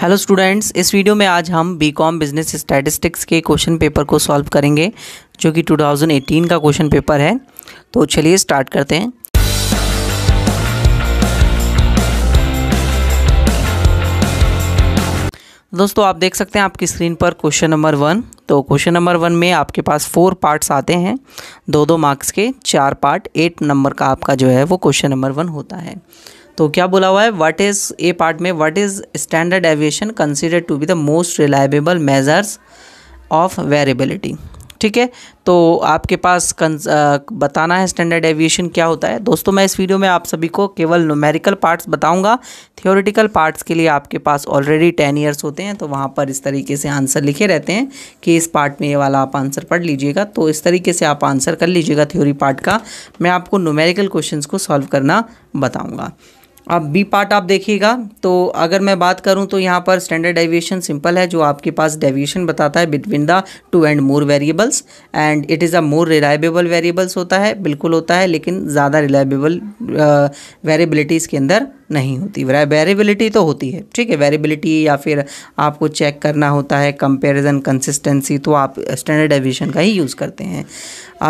hello students इस video में आज हम बीकॉम बिजनेस स्टैटिस्टिक्स के क्वेश्चन पेपर को सॉल्व करेंगे जो कि 2018 का क्वेश्चन पेपर है तो चलिए स्टार्ट करते हैं दोस्तों आप देख सकते हैं आपकी स्क्रीन पर क्वेश्चन नंबर वन तो क्वेश्चन नंबर वन में आपके पास फोर पार्ट्स आते हैं दो दो मार्क्स के चार पार्ट एट नंबर का आपका जो है वो क्वेश्चन नंबर वन होता है तो क्या बोला हुआ है व्हाट इज़ ए पार्ट में what is standard deviation consider to be the most reliable measures of variability ठीक है तो आपके पास बताना है स्टैंडर्ड एविएशन क्या होता है दोस्तों मैं इस वीडियो में आप सभी को केवल न्यूमेरिकल पार्ट्स बताऊंगा थियोरिटिकल पार्ट्स के लिए आपके पास ऑलरेडी टेन ईयर्स होते हैं तो वहाँ पर इस तरीके से आंसर लिखे रहते हैं कि इस पार्ट में ये वाला आप आंसर पढ़ लीजिएगा तो इस तरीके से आप आंसर कर लीजिएगा थ्योरी पार्ट का मैं आपको न्यूमेरिकल क्वेश्चन को सॉल्व करना बताऊँगा अब बी पार्ट आप देखिएगा तो अगर मैं बात करूं तो यहाँ पर स्टैंडर्ड डेविएशन सिंपल है जो आपके पास डेविएशन बताता है between the two and more variables and it is a more reliable variables होता है बिल्कुल होता है लेकिन ज़्यादा रिलायबल वेरिएबिलिटीज़ के अंदर नहीं होती वेरिएबिलिटी तो होती है ठीक है वेरिएबिलिटी या फिर आपको चेक करना होता है कंपैरिजन कंसिस्टेंसी तो आप स्टैंडर्ड एविशन का ही यूज़ करते हैं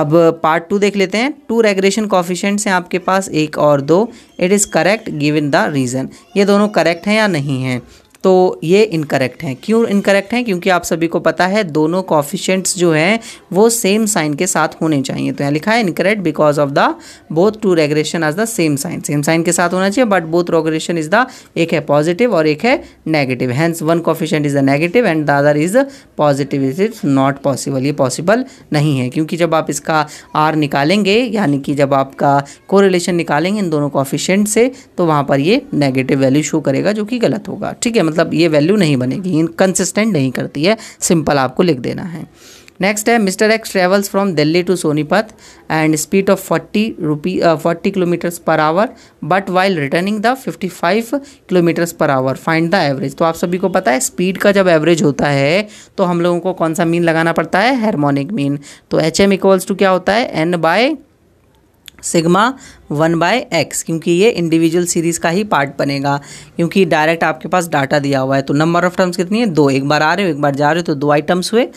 अब पार्ट टू देख लेते हैं टू रेग्रेशन कॉफिशेंट्स हैं आपके पास एक और दो it is correct given the reason ये दोनों करेक्ट हैं या नहीं हैं तो ये इनकरेक्ट हैं क्यों इनकरेक्ट हैं क्योंकि आप सभी को पता है दोनों कॉफिशेंट्स जो हैं वो सेम साइन के साथ होने चाहिए तो यहाँ लिखा है incorrect because of the both two regression as the same sign same sign के साथ होना चाहिए but both regression is the एक है पॉजिटिव और एक है negative hence one coefficient is the negative and the other is positive is is not possible ये पॉसिबल नहीं है क्योंकि जब आप इसका आर निकालेंगे यानी कि जब आपका को निकालेंगे इन दोनों कॉफिशेंट से तो वहाँ पर ये नेगेटिव वैल्यू शो करेगा जो कि गलत होगा ठीक है मतलब ये वैल्यू नहीं बनेगी कंसिस्टेंट नहीं करती है सिंपल आपको लिख देना है नेक्स्ट है mister X travels from Delhi to Sonipat and speed of forty rupee forty kilometres per hour but while returning the fifty five kilometres per hour find the average तो आप सभी को पता है स्पीड का जब एवरेज होता है तो हम लोगों को कौन सा मीन लगाना पड़ता है हारमोनिक मीन तो एच एम इक्वल्स टू क्या होता है N by sigma one by X क्योंकि ये इंडिविजुअल सीरीज़ का ही पार्ट बनेगा क्योंकि डायरेक्ट आपके पास डाटा दिया हुआ है तो नंबर ऑफ टर्म्स कितनी है दो एक बार आ रहे हो एक बार जा रहे हो तो दो आइटम्स हुए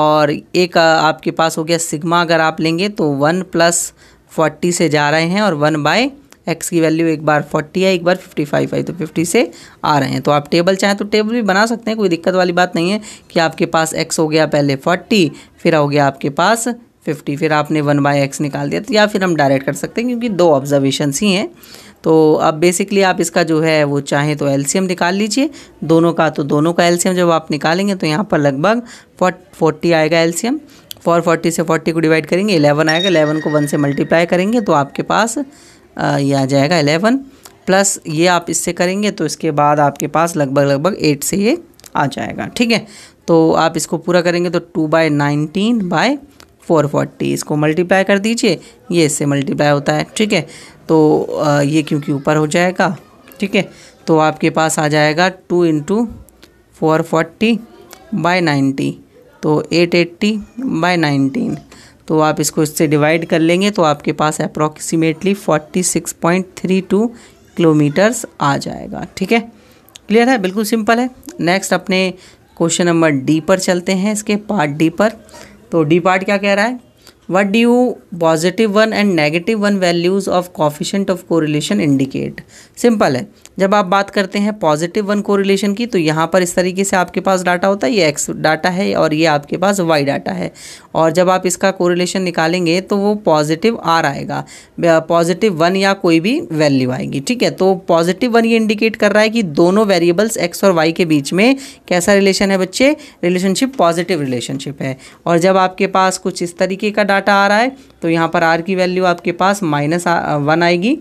और एक आपके पास हो गया सिग्मा अगर आप लेंगे तो वन प्लस फोर्टी से जा रहे हैं और वन बाय एक्स की वैल्यू एक बार फोर्टी है एक बार फिफ्टी फाइव आई तो फिफ्टी से आ रहे हैं तो आप टेबल चाहें तो टेबल भी बना सकते हैं कोई दिक्कत वाली बात नहीं है कि आपके पास एक्स हो गया पहले फोर्टी फिर हो गया आपके पास फिफ्टी फिर आपने वन बाई एक्स निकाल दिया तो या फिर हम डायरेक्ट कर सकते हैं क्योंकि दो ऑब्जर्वेशंस ही हैं तो अब बेसिकली आप इसका जो है वो चाहें तो एलसीएम निकाल लीजिए दोनों का तो दोनों का एलसीएम जब आप निकालेंगे तो यहाँ पर लगभग फोर्टी आएगा एलसीएम फोर फोर्टी से फोर्टी को डिवाइड करेंगे एलेवन आएगा इलेवन को वन से मल्टीप्लाई करेंगे तो आपके पास ये आ जाएगा एलेवन प्लस ये आप इससे करेंगे तो इसके बाद आपके पास लगभग लगभग एट से ये आ जाएगा ठीक है तो आप इसको पूरा करेंगे तो two by nineteen by four forty इसको मल्टीप्लाई कर दीजिए ये इससे मल्टीप्लाई होता है ठीक है तो ये क्योंकि ऊपर हो जाएगा ठीक है तो आपके पास आ जाएगा two into four forty by ninety तो एट एट्टी बाई नाइनटीन तो आप इसको इससे डिवाइड कर लेंगे तो आपके पास approximately forty six point three two kilometres आ जाएगा ठीक है क्लियर है बिल्कुल सिंपल है नेक्स्ट अपने क्वेश्चन नंबर डी पर चलते हैं इसके पार्ट डी पर तो डी पार्ट क्या कह रहा है what do you positive one and negative one values of coefficient of correlation indicate simple है जब आप बात करते हैं पॉजिटिव वन कोरिलेशन की तो यहाँ पर इस तरीके से आपके पास डाटा होता है ये एक्स डाटा है और ये आपके पास वाई डाटा है और जब आप इसका कोरिलेशन निकालेंगे तो वो पॉजिटिव आर आएगा पॉजिटिव वन या कोई भी वैल्यू आएगी ठीक है तो पॉजिटिव वन ये इंडिकेट कर रहा है कि दोनों वेरिएबल्स एक्स और वाई के बीच में कैसा रिलेशन है बच्चे रिलेशनशिप पॉजिटिव रिलेशनशिप है और जब आपके पास कुछ इस तरीके का डाटा आ रहा है तो यहाँ पर आर की वैल्यू आपके पास माइनस वन आएगी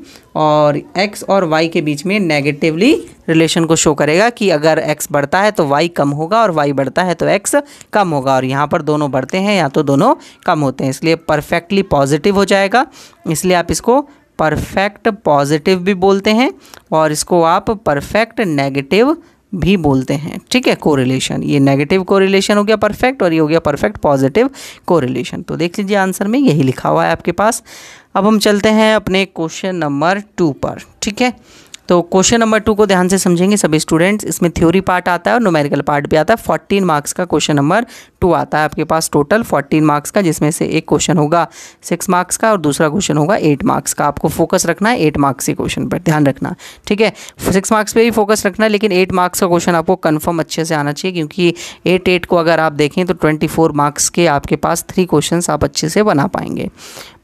और एक्स और वाई के बीच में नेगेटिवली रिलेशन को शो करेगा कि अगर एक्स बढ़ता है तो वाई कम होगा और वाई बढ़ता है तो एक्स कम होगा और यहाँ पर दोनों बढ़ते हैं या तो दोनों कम होते हैं इसलिए परफेक्टली पॉजिटिव हो जाएगा इसलिए आप इसको परफेक्ट पॉजिटिव भी बोलते हैं और इसको आप परफेक्ट नेगेटिव भी बोलते हैं ठीक है कोरिलेशन ये नेगेटिव कोरिलेशन हो गया परफेक्ट और ये हो गया परफेक्ट पॉजिटिव कोरिलेशन तो देख लीजिए आंसर में यही लिखा हुआ है आपके पास अब हम चलते हैं अपने क्वेश्चन नंबर टू पर ठीक है तो क्वेश्चन नंबर टू को ध्यान से समझेंगे सभी स्टूडेंट्स इसमें थ्योरी पार्ट आता है और नोमेरिकल पार्ट भी आता है फोर्टीन मार्क्स का क्वेश्चन नंबर टू आता है आपके पास टोटल फोर्टीन मार्क्स का जिसमें से एक क्वेश्चन होगा सिक्स मार्क्स का और दूसरा क्वेश्चन होगा एट मार्क्स का आपको फोकस रखना है एट मार्क्स के क्वेश्चन पर ध्यान रखना ठीक है सिक्स मार्क्स पर ही फोकस रखना है लेकिन एट मार्क्स का क्वेश्चन आपको कन्फर्म अच्छे से आना चाहिए क्योंकि एट एट को अगर आप देखें तो ट्वेंटी मार्क्स के आपके पास थ्री क्वेश्चन आप अच्छे से बना पाएंगे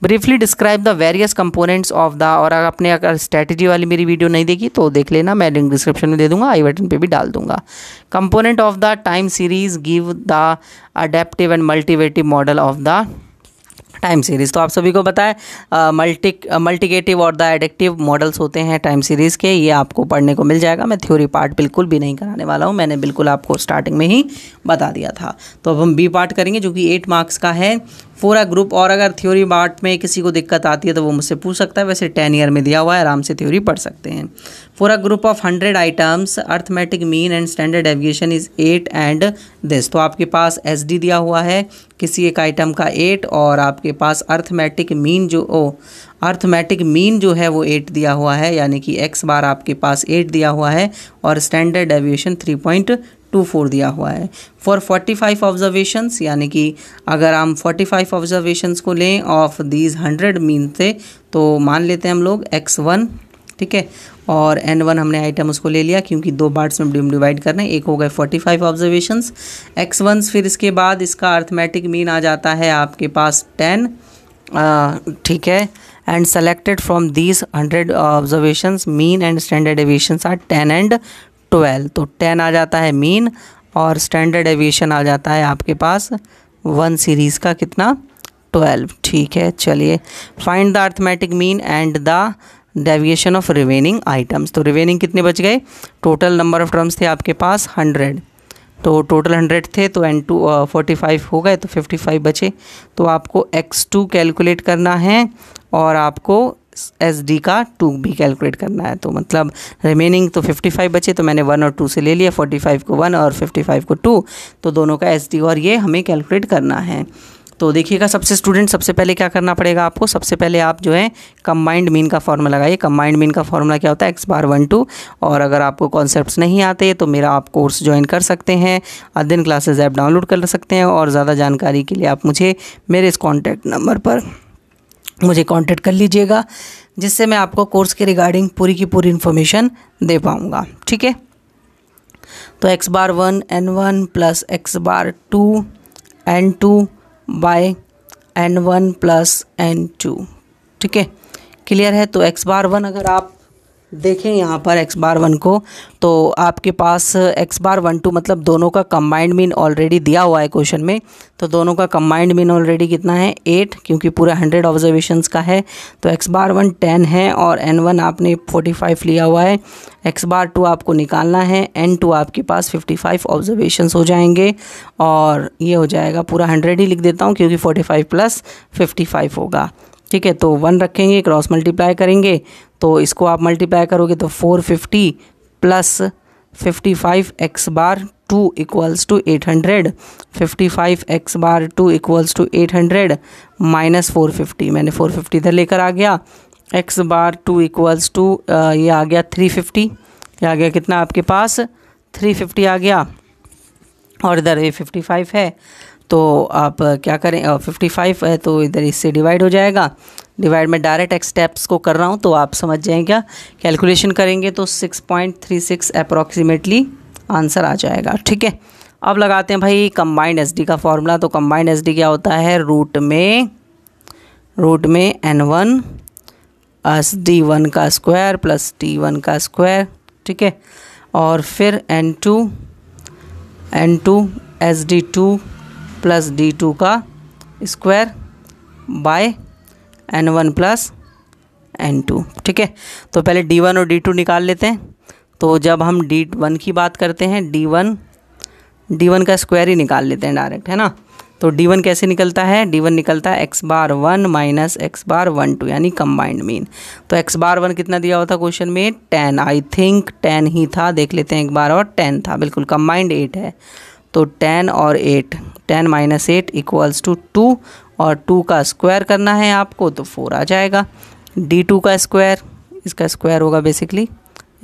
briefly describe the various components of the और अगर आपने अगर स्ट्रैटेजी वाली मेरी वीडियो नहीं देखी तो देख लेना मैं लिंक डिस्क्रिप्शन में दे दूंगा आई बटन पे भी डाल दूंगा component of the time series give the adaptive and मल्टीवेटिव model of the time series तो आप सभी को पता है मल्टी मल्टीगेटिव और द एडिक्टिव मॉडल्स होते हैं टाइम सीरीज़ के ये आपको पढ़ने को मिल जाएगा मैं थ्योरी पार्ट बिल्कुल भी नहीं कराने वाला हूँ मैंने बिल्कुल आपको स्टार्टिंग में ही बता दिया था तो अब हम बी पार्ट करेंगे जो कि एट मार्क्स का है पूरा ग्रुप और अगर थ्योरी पार्ट में किसी को दिक्कत आती है तो वो मुझसे पूछ सकता है वैसे टेन ईयर में दिया हुआ है आराम से थ्योरी पढ़ सकते हैं पूरा group of hundred items arithmetic mean and standard deviation is eight and this तो आपके पास एस डी दिया हुआ है किसी एक आइटम का एट और आपके पास अर्थमेटिक मीन जो ओ अर्थमेटिक मीन जो है वो एट दिया हुआ है यानी कि एक्स बार आपके पास एट दिया हुआ है और standard deviation three point two four दिया हुआ है फॉर फोर्टी फाइव ऑब्जर्वेशंस यानी कि अगर हम फोर्टी फाइव ऑब्जर्वेशन को लें ऑफ दीज हंड्रेड मीन से तो मान लेते हैं हम लोग एक्स वन ठीक है और एन वन हमने आइटम उसको ले लिया क्योंकि दो पार्ट्स में डिवाइड करना है एक हो गए forty five observations X one फिर इसके बाद इसका अर्थमेटिक मीन आ जाता है आपके पास टेन ठीक है and selected from these hundred observation mean and standard deviation are ten and twelve तो टेन आ जाता है मीन और स्टैंडर्ड एविएशन आ जाता है आपके पास वन सीरीज़ का कितना ट्वेल्व ठीक है चलिए find the arithmetic mean and the deviation of remaining items तो रिवेनिंग कितने बच गए टोटल नंबर ऑफ टर्म्स थे आपके पास हंड्रेड तो टोटल हंड्रेड थे तो एन टू फोर्टी फाइव हो गए तो फिफ्टी फाइव बचे तो आपको एक्स टू कैलकुलेट करना है और आपको एस डी का टू भी कैलकुलेट करना है तो मतलब रिमेनिंग तो फिफ्टी फाइव बचे तो मैंने वन और टू से ले लिया फोर्टी फाइव को वन और फिफ्टी फाइव को टू तो दोनों का एस डी और ये हमें कैलकुलेट करना है तो देखिएगा सबसे स्टूडेंट सबसे पहले क्या करना पड़ेगा आपको सबसे पहले आप जो है कम्बाइंड मीन का फॉर्मूला लगाइए कम्बाइंड मीन का फॉर्मूला क्या होता है एक्स बार वन टू और अगर आपको कॉन्सेप्ट्स नहीं आते तो मेरा आप कोर्स ज्वाइन कर सकते हैं अध्ययन क्लासेज ऐप डाउनलोड कर सकते हैं और ज़्यादा जानकारी के लिए आप मुझे मेरे इस कॉन्टैक्ट नंबर पर मुझे कांटेक्ट कर लीजिएगा जिससे मैं आपको कोर्स के रिगार्डिंग पूरी की पूरी इन्फॉर्मेशन दे पाऊँगा ठीक है तो X bar one N one plus X bar two N two by N one plus N two ठीक है क्लियर है तो एक्स बार वन अगर आप देखें यहाँ पर एक्स बार वन को तो आपके पास एक्स बार वन टू मतलब दोनों का कम्बाइंड मीन ऑलरेडी दिया हुआ है क्वेश्चन में तो दोनों का कम्बाइंड मीन ऑलरेडी कितना है एट क्योंकि पूरा हंड्रेड ऑब्जर्वेशंस का है तो एक्स बार वन टेन है और एन वन आपने फोर्टी फाइव लिया हुआ है एक्स बार टू आपको निकालना है एन टू आपके पास फिफ्टी फाइव ऑब्जर्वेशन हो जाएंगे और ये हो जाएगा पूरा हंड्रेड ही लिख देता हूँ क्योंकि forty five plus fifty five होगा ठीक है तो वन रखेंगे क्रॉस मल्टीप्लाई करेंगे तो इसको आप मल्टीप्लाई करोगे तो four fifty plus fifty five X bar two equals to eight hundred fifty five X bar two equals to eight hundred minus four fifty मैंने फोर फिफ्टी इधर लेकर आ गया X bar two equals to ये आ गया three fifty ये आ गया कितना आपके पास थ्री फिफ्टी आ गया और इधर ये फिफ्टी फाइव है तो आप क्या करें फिफ्टी फाइव है तो इधर इससे डिवाइड हो जाएगा डिवाइड में डायरेक्ट एक्स स्टेप्स को कर रहा हूँ तो आप समझ जाएंगे क्या कैलकुलेशन करेंगे तो six point three six approximately answer आ जाएगा ठीक है अब लगाते हैं भाई कम्बाइंड एस का फॉर्मूला तो कम्बाइंड एस क्या होता है रूट में रूट में N one S D one का स्क्वायर प्लस टी वन का स्क्वायर ठीक है और फिर N two N two S D two plus D two का square by N one plus N two ठीक है तो पहले डी वन और डी टू निकाल लेते हैं तो जब हम डी वन की बात करते हैं डी वन डी वन का स्क्वायर ही निकाल लेते हैं डायरेक्ट है ना तो डी वन कैसे निकलता है डी वन निकलता है X bar one minus x bar one two यानी कम्बाइंड मीन तो एक्स बार वन कितना दिया हुआ था क्वेश्चन में टेन आई थिंक टेन ही था देख लेते हैं एक बार और टेन था बिल्कुल कम्बाइंड एट है तो टेन और eight ten minus eight equals to two और टू का स्क्वायर करना है आपको तो फोर आ जाएगा डी टू का स्क्वायर इसका स्क्वायर होगा बेसिकली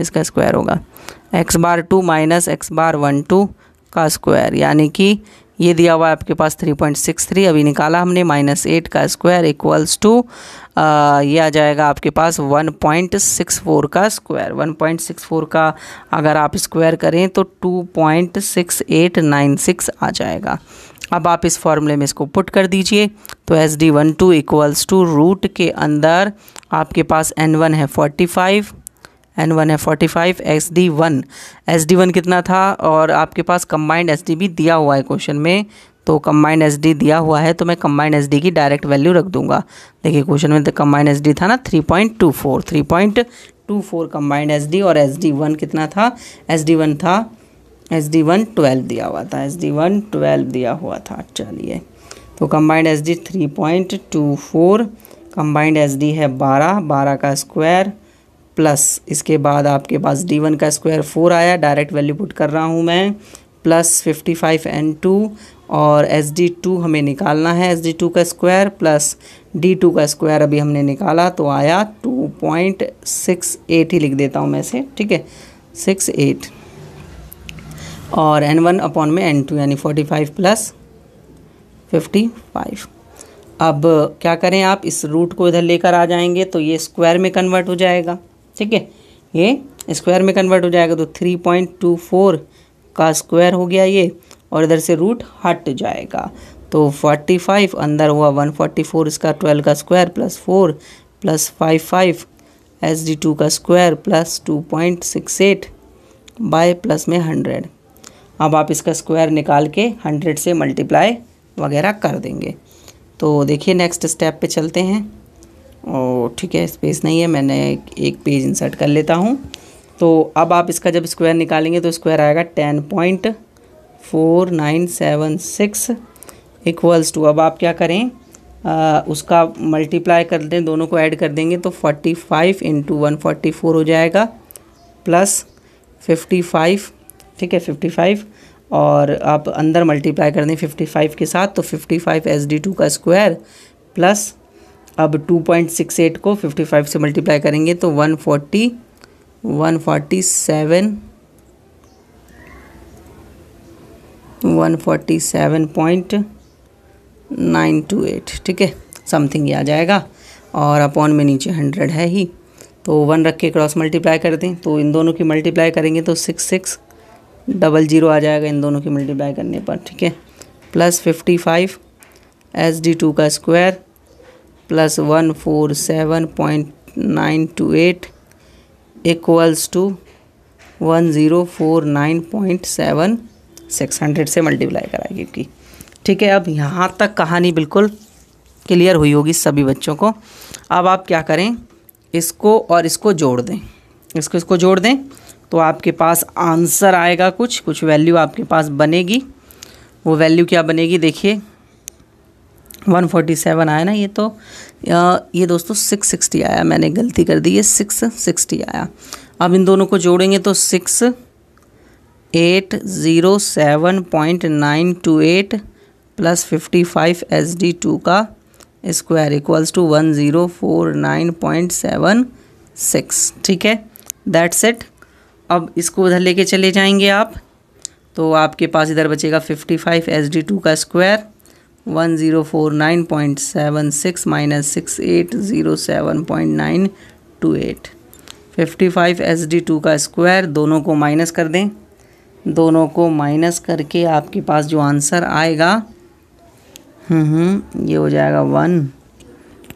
इसका स्क्वायर होगा X bar two minus x bar one two का स्क्वायर यानी कि ये दिया हुआ है आपके पास 3.63 अभी निकाला हमने माइनस एट का स्क्वायर इक्वल्स टू ये आ जाएगा आपके पास 1.64 का स्क्वायर 1.64 का अगर आप स्क्वायर करें तो 2.6896 आ जाएगा अब आप इस फॉर्मूले में इसको पुट कर दीजिए तो S D one two equals to root के अंदर आपके पास एन वन है फोर्टी फाइव एन वन है forty five S D one S D one कितना था और आपके पास कम्बाइंड एस डी भी दिया हुआ है क्वेश्चन में तो कम्बाइंड एस डी दिया हुआ है तो मैं कम्बाइंड एस डी की डायरेक्ट वैल्यू रख दूंगा देखिए क्वेश्चन में तो कम्बाइंड एस डी था ना three point two four three point two four combined S D और एस डी वन कितना था एस डी वन था एस डी वन ट्वेल्व दिया हुआ था एस डी वन ट्वेल्व दिया हुआ था चलिए तो combined S D three point two four combined S D है बारह बारह का स्क्वायर प्लस इसके बाद आपके पास डी वन का स्क्वायर फोर आया डायरेक्ट वैल्यू पुट कर रहा हूँ मैं plus fifty five N two और एस डी टू हमें निकालना है एस डी टू का स्क्वायर प्लस डी टू का स्क्वायर अभी हमने निकाला तो आया टू पॉइंट सिक्स एट ही लिख देता हूँ मैं इसे ठीक है सिक्स एट और एन वन अपॉन में एन टू यानी forty five plus fifty five अब क्या करें आप इस रूट को इधर लेकर आ जाएंगे तो ये स्क्वायर में कन्वर्ट हो जाएगा ठीक है ये स्क्वायर में कन्वर्ट हो जाएगा तो थ्री पॉइंट टू फोर का स्क्वायर हो गया ये और इधर से रूट हट जाएगा तो फोर्टी फाइव अंदर हुआ वन फोर्टी फोर इसका ट्वेल्व का square plus four plus five five S D two का square plus two point six eight by plus में हंड्रेड अब आप इसका स्क्वायर निकाल के हंड्रेड से मल्टीप्लाई वगैरह कर देंगे तो देखिए नेक्स्ट स्टेप पे चलते हैं और ठीक है स्पेस नहीं है मैंने एक पेज इंसर्ट कर लेता हूँ तो अब आप इसका जब स्क्वायर निकालेंगे तो स्क्वायर आएगा ten point four nine seven six equals to अब आप क्या करें आ, उसका मल्टीप्लाई कर दें दोनों को ऐड कर देंगे तो forty five into one forty four हो जाएगा प्लस फिफ्टी फाइव ठीक है फिफ्टी फाइव और आप अंदर मल्टीप्लाई कर दें फिफ्टी फाइव के साथ तो fifty five S D two का स्क्वायर प्लस अब 2.68 को 55 से मल्टीप्लाई करेंगे तो 140 147 147.928 ठीक है समथिंग ये आ जाएगा और अपॉन में नीचे हंड्रेड है ही तो वन रख के क्रॉस मल्टीप्लाई कर दें तो इन दोनों की मल्टीप्लाई करेंगे तो सिक्स सिक्स डबल ज़ीरो आ जाएगा इन दोनों की मल्टीप्लाई करने पर ठीक है plus fifty five S D two का square plus one four seven point nine two eight equals to one zero four nine point seven six hundred से मल्टीप्लाई कराएगी क्योंकि ठीक है अब यहाँ तक कहानी बिल्कुल क्लियर हुई होगी सभी बच्चों को अब आप क्या करें इसको और इसको जोड़ दें इसको इसको जोड़ दें तो आपके पास आंसर आएगा कुछ कुछ वैल्यू आपके पास बनेगी वो वैल्यू क्या बनेगी देखिए वन फोर्टी सेवन आया ना ये तो ये दोस्तों सिक्स सिक्सटी आया मैंने गलती कर दी ये सिक्स सिक्सटी आया अब इन दोनों को जोड़ेंगे तो six eight zero seven point nine two eight plus fifty five S D two का square equals to one zero four nine point seven six ठीक है दैट्स इट अब इसको उधर लेके चले जाएंगे आप तो आपके पास इधर बचेगा fifty five S D two का square one zero four nine point seven six minus six eight zero seven point nine two eight fifty five S D two का स्क्वायर दोनों को माइनस कर दें दोनों को माइनस करके आपके पास जो आंसर आएगा हम्म, हम्म, ये हो जाएगा वन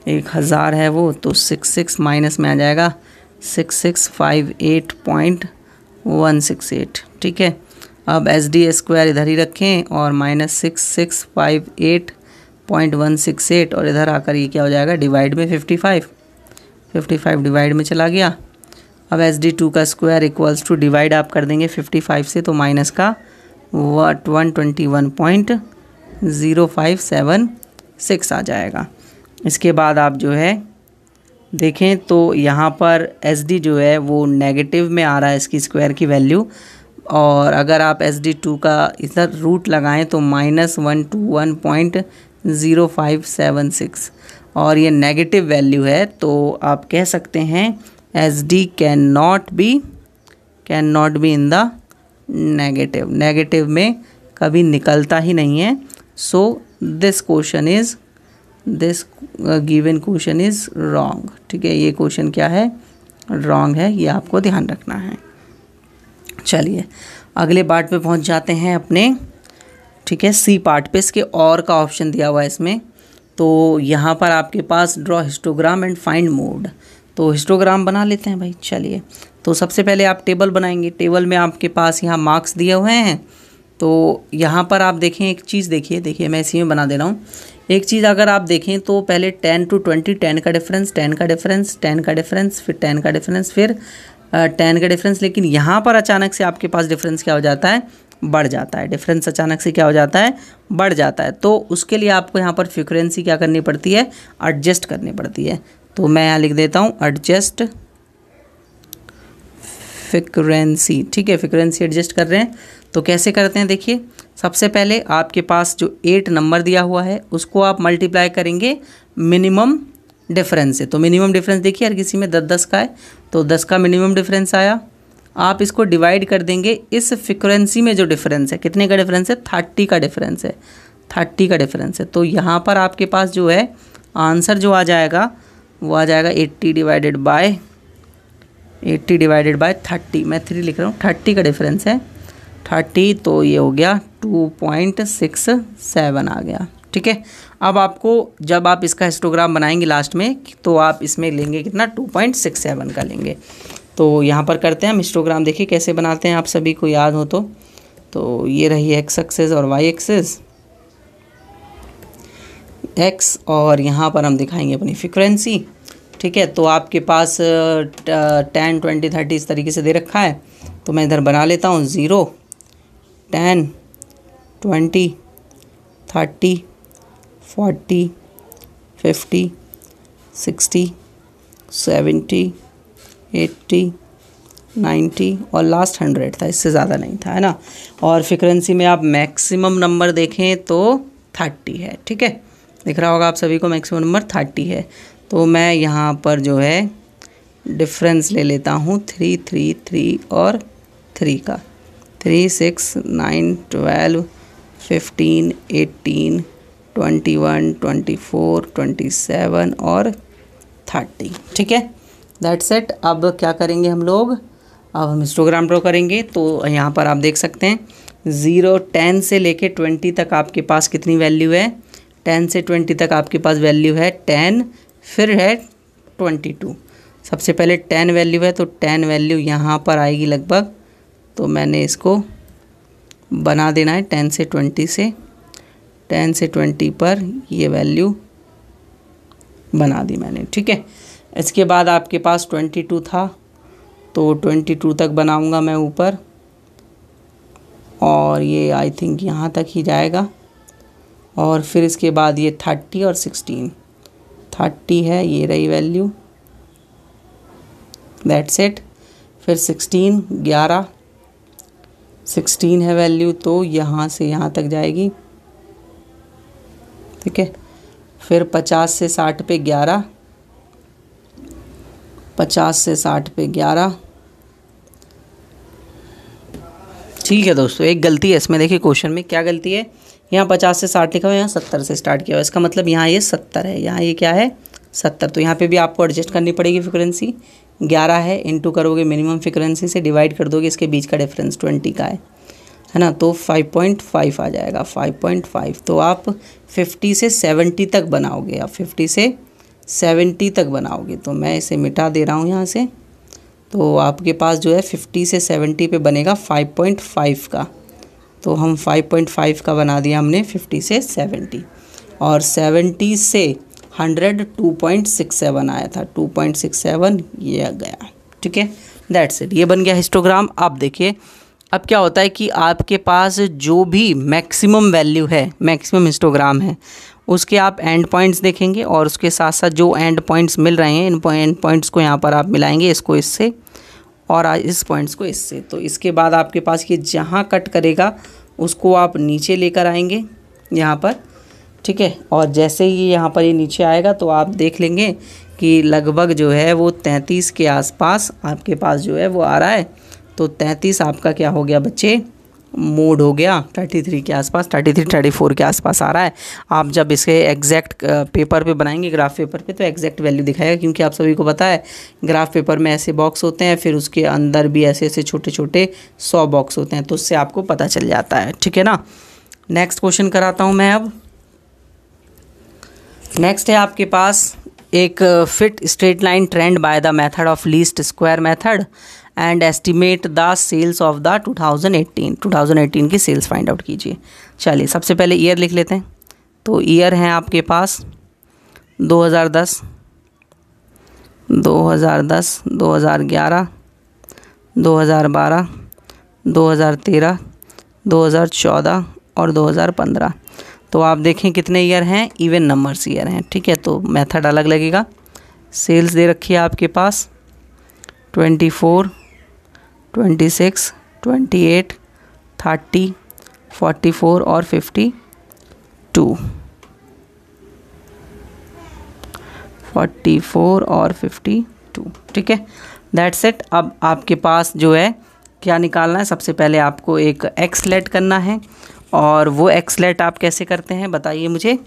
एक हज़ार है वो तो सिक्स सिक्स माइनस में आ जाएगा six six five eight point one six eight ठीक है अब एस डी स्क्वायर इधर ही रखें और minus six six five eight point one six eight और इधर आकर ये क्या हो जाएगा डिवाइड में fifty five fifty five divide में चला गया अब एस डी टू का स्क्वायर इक्वल्स टू डिवाइड आप कर देंगे फिफ्टी फाइव से तो माइनस का वट one twenty one point zero five seven six आ जाएगा इसके बाद आप जो है देखें तो यहाँ पर एस डी जो है वो नेगेटिव में आ रहा है इसकी स्क्वायर की वैल्यू और अगर आप एस डी टू का इधर रूट लगाएं तो minus one two one point zero five seven six और ये नेगेटिव वैल्यू है तो आप कह सकते हैं S D can not be can not be in the negative negative में कभी निकलता ही नहीं है so this question is this given question is wrong ठीक है ये क्वेश्चन क्या है रॉन्ग है ये आपको ध्यान रखना है चलिए अगले पार्ट पे पहुंच जाते हैं अपने ठीक है सी पार्ट पे इसके और का ऑप्शन दिया हुआ है इसमें तो यहाँ पर आपके पास draw histogram and find mode तो हिस्टोग्राम बना लेते हैं भाई चलिए तो सबसे पहले आप टेबल बनाएंगे टेबल में आपके पास यहाँ मार्क्स दिए हुए हैं तो यहाँ पर आप देखें एक चीज़ देखिए देखिए मैं इसी में बना दे रहा हूँ एक चीज़ अगर आप देखें तो पहले टेन टू ट्वेंटी टेन का डिफरेंस टेन का डिफरेंस टेन का डिफरेंस फिर टेन का डिफरेंस फिर टेन का डिफरेंस लेकिन यहाँ पर अचानक से आपके पास डिफरेंस क्या हो जाता है बढ़ जाता है डिफरेंस अचानक से क्या हो जाता है बढ़ जाता है तो उसके लिए आपको यहाँ पर फ्रिक्वेंसी क्या करनी पड़ती है एडजस्ट करनी पड़ती है तो मैं यहाँ लिख देता हूँ एडजस्ट फ्रिक्वेंसी ठीक है फ्रिक्वेंसी एडजस्ट कर रहे हैं तो कैसे करते हैं देखिए सबसे पहले आपके पास जो एट नंबर दिया हुआ है उसको आप मल्टीप्लाई करेंगे मिनिमम डिफरेंस है तो मिनिमम डिफरेंस देखिए हर किसी में दस दस का है तो दस का मिनिमम डिफरेंस आया आप इसको डिवाइड कर देंगे इस फ्रिक्वेंसी में जो डिफरेंस है कितने का डिफरेंस है थर्टी का डिफरेंस है थर्टी का डिफरेंस है तो यहाँ पर आपके पास जो है आंसर जो आ जाएगा वो आ जाएगा eighty divided by eighty divided by thirty मैं थ्री लिख रहा हूँ थर्टी का डिफरेंस है थर्टी तो ये हो गया टू पॉइंट सिक्स सेवन आ गया ठीक है अब आपको जब आप इसका हिस्टोग्राम बनाएंगे लास्ट में तो आप इसमें लेंगे कितना टू पॉइंट सिक्स सेवन का लेंगे तो यहाँ पर करते हैं हम हिस्टोग्राम देखिए कैसे बनाते हैं आप सभी को याद हो तो तो ये रही एक्स एक्सेस और वाई एक्सेस एक्स और यहाँ पर हम दिखाएंगे अपनी फ्रिक्वेंसी ठीक है तो आपके पास टेन ट्वेंटी थर्टी इस तरीके से दे रखा है तो मैं इधर बना लेता हूँ zero ten twenty thirty forty fifty sixty seventy eighty ninety और लास्ट हंड्रेड था इससे ज़्यादा नहीं था है ना और फ्रिक्वेंसी में आप मैक्सिमम नंबर देखें तो थर्टी है ठीक है दिख रहा होगा आप सभी को मैक्सिमम नंबर थर्टी है तो मैं यहाँ पर जो है डिफरेंस ले लेता हूँ थ्री थ्री थ्री और थ्री का three six nine twelve fifteen eighteen twenty twenty one four twenty seven और थर्टी ठीक है दैट सेट अब क्या करेंगे हम लोग अब हम इंस्टोग्राम ड्रॉ करेंगे तो यहाँ पर आप देख सकते हैं ज़ीरो टेन से लेके ट्वेंटी तक आपके पास कितनी वैल्यू है टेन से ट्वेंटी तक आपके पास वैल्यू है टेन फिर है ट्वेंटी टू सबसे पहले टेन वैल्यू है तो टेन वैल्यू यहाँ पर आएगी लगभग तो मैंने इसको बना देना है टेन से ट्वेंटी से टेन से ट्वेंटी पर ये वैल्यू बना दी मैंने ठीक है इसके बाद आपके पास ट्वेंटी टू था तो ट्वेंटी टू तक बनाऊंगा मैं ऊपर और ये आई थिंक यहाँ तक ही जाएगा और फिर इसके बाद ये थर्टी और सिक्सटीन थर्टी है ये रही वैल्यू दैट सेट फिर सिक्सटीन ग्यारह सिक्सटीन है वैल्यू तो यहाँ से यहाँ तक जाएगी ठीक है फिर पचास से साठ पे ग्यारह पचास से साठ पे ग्यारह ठीक है दोस्तों एक गलती है इसमें देखिए क्वेश्चन में क्या गलती है यहाँ पचास से साठ लिखा हुआ है यहाँ सत्तर से स्टार्ट किया हुआ है इसका मतलब यहाँ ये सत्तर है यहाँ ये क्या है सत्तर तो यहाँ पे भी आपको एडजस्ट करनी पड़ेगी फ्रिक्वेंसी ग्यारह है इनटू करोगे मिनिमम फ्रिक्वेंसी से डिवाइड कर दोगे इसके बीच का डिफरेंस ट्वेंटी का है है ना तो 5.5 आ जाएगा 5.5 तो आप 50 से 70 तक बनाओगे आप 50 से 70 तक बनाओगे तो मैं इसे मिटा दे रहा हूँ यहाँ से तो आपके पास जो है 50 से 70 पे बनेगा 5.5 का तो हम 5.5 का बना दिया हमने 50 से 70 और 70 से 100 2.67 आया था 2.67 ये गया ठीक है दैट्स इट ये बन गया हिस्टोग्राम आप देखिए अब क्या होता है कि आपके पास जो भी मैक्सिमम वैल्यू है मैक्सिमम हिस्टोग्राम है उसके आप एंड पॉइंट्स देखेंगे और उसके साथ साथ जो एंड पॉइंट्स मिल रहे हैं इन एंड पॉइंट्स को यहाँ पर आप मिलाएंगे इसको इससे और इस पॉइंट्स को इससे तो इसके बाद आपके पास ये जहाँ कट करेगा उसको आप नीचे लेकर आएंगे यहाँ पर ठीक है और जैसे ही यहाँ पर ये नीचे आएगा तो आप देख लेंगे कि लगभग जो है वो तैंतीस के आसपास आपके पास जो है वो आ रहा है तो तैंतीस आपका क्या हो गया बच्चे मोड हो गया 33 के आसपास 33 34 के आसपास आ रहा है आप जब इसके एग्जैक्ट पेपर पे बनाएंगे ग्राफ पेपर पे तो एग्जैक्ट वैल्यू दिखाएगा क्योंकि आप सभी को पता है ग्राफ पेपर में ऐसे बॉक्स होते हैं फिर उसके अंदर भी ऐसे ऐसे छोटे छोटे सौ बॉक्स होते हैं तो उससे आपको पता चल जाता है ठीक है ना नेक्स्ट क्वेश्चन कराता हूँ मैं अब नेक्स्ट है आपके पास एक fit straight line trend by the method of least square method and estimate the sales of the 2018 2018 की सेल्स फाइंड आउट कीजिए चलिए सबसे पहले ईयर लिख लेते हैं तो ईयर हैं आपके पास 2010 2010 2011 2012 2013 और 2015 तो आप देखें कितने ईयर हैं इवन नंबर्स ईयर हैं ठीक है तो मेथड अलग लगेगा सेल्स दे रखी है आपके पास twenty four twenty six twenty eight thirty forty four और फिफ्टी टू फोर्टी फोर और फिफ्टी टू ठीक है दैट्स इट अब आपके पास जो है क्या निकालना है सबसे पहले आपको एक एक्सलेट करना है और वो एक्स लेट आप कैसे करते हैं बताइए मुझे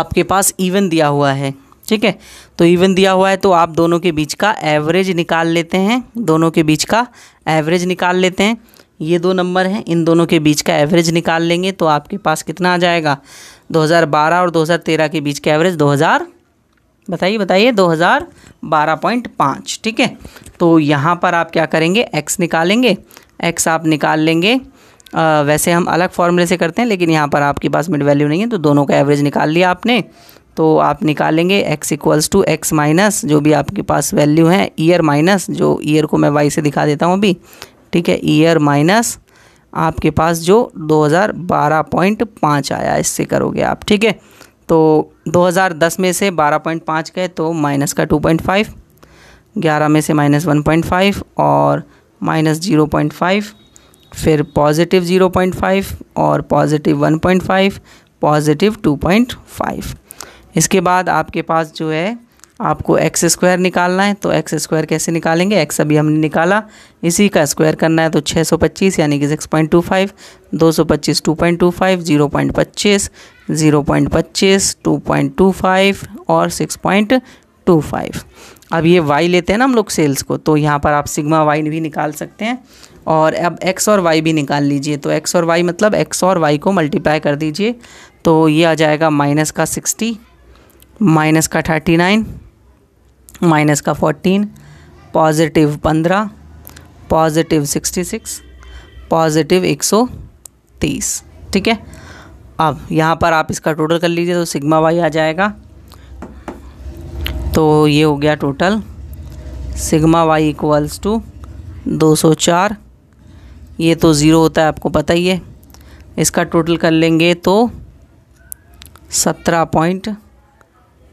आपके पास इवन दिया हुआ है ठीक है तो इवन दिया हुआ है तो आप दोनों के बीच का एवरेज निकाल लेते हैं दोनों के बीच का एवरेज निकाल लेते हैं ये दो नंबर हैं इन दोनों के बीच का एवरेज निकाल लेंगे तो आपके पास कितना आ जाएगा 2012 और 2013 के बीच का एवरेज 2000 बताइए बताइए 2012.5 ठीक है तो यहाँ पर आप क्या करेंगे एक्स निकालेंगे एक्स आप निकाल लेंगे आ, वैसे हम अलग फॉर्मूले से करते हैं लेकिन यहाँ पर आपके पास मिड वैल्यू नहीं है तो दोनों का एवरेज निकाल लिया आपने तो आप निकालेंगे x equals to X minus जो भी आपके पास वैल्यू है ईयर माइनस जो ईयर को मैं वाई से दिखा देता हूँ अभी ठीक है ईयर माइनस आपके पास जो 2012.5 आया इससे करोगे आप ठीक है तो 2010 में से 12.5 गए तो माइनस का 2.5 11 में से माइनस वन और माइनस ज़ीरो फिर पॉजिटिव 0.5 और पॉजिटिव 1.5 पॉजिटिव 2.5 इसके बाद आपके पास जो है आपको एक्स स्क्वायर निकालना है तो एक्स स्क्वायर कैसे निकालेंगे एक्स अभी हमने निकाला इसी का स्क्वायर करना है तो 625 यानी कि 6.25 225 2.25 0.25 0.25 2.25 और 6.25 अब ये वाई लेते हैं ना हम लोग सेल्स को तो यहाँ पर आप सिग्मा वाई भी निकाल सकते हैं और अब एक्स और वाई भी निकाल लीजिए तो एक्स और वाई मतलब एक्स और वाई को मल्टीप्लाई कर दीजिए तो ये आ जाएगा माइनस का सिक्सटी माइनस का थर्टी नाइन माइनस का फोर्टीन पॉजिटिव पंद्रह पॉजिटिव सिक्सटी सिक्स पॉजिटिव एक सौ तीस ठीक है अब यहाँ पर आप इसका टोटल कर लीजिए तो सिग्मा वाई आ जाएगा तो ये हो गया total sigma Y equals to दो सौ चार ये तो ज़ीरो होता है आपको पता ही है इसका टोटल कर लेंगे तो सत्रह पॉइंट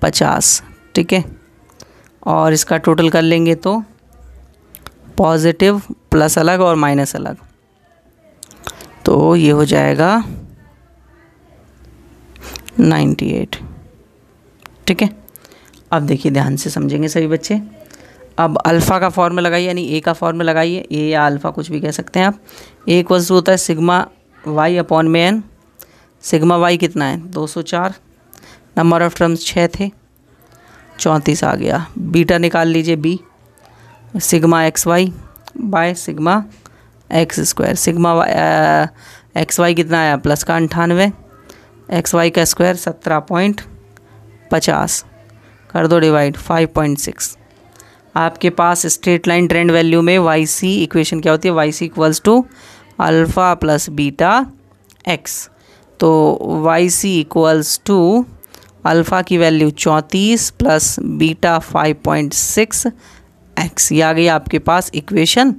पचास ठीक है और इसका टोटल कर लेंगे तो पॉजिटिव प्लस अलग और माइनस अलग तो ये हो जाएगा नाइन्टी एट ठीक है अब देखिए ध्यान से समझेंगे सभी बच्चे अब अल्फ़ा का फॉर्म लगाइए यानी ए का फॉर्म लगाइए ए या अल्फ़ा कुछ भी कह सकते हैं आप ए इक्वल्स होता है सिग्मा वाई अपॉन में एन सिग्मा वाई कितना है दो सौ चार नंबर ऑफ टर्म्स छः थे चौंतीस आ गया बीटा निकाल लीजिए B sigma x Y by sigma X square sigma x Y कितना आया प्लस का अंठानवे एक्स वाई का स्क्वायर सत्रह पॉइंट पचास कर दो डिवाइड फाइव पॉइंट सिक्स आपके पास स्ट्रेट लाइन ट्रेंड वैल्यू में वाई सी इक्वेशन क्या होती है Y C equals to alpha plus beta X तो Y C equals to alpha की वैल्यू चौंतीस plus beta five point six X ये आ गई आपके पास इक्वेशन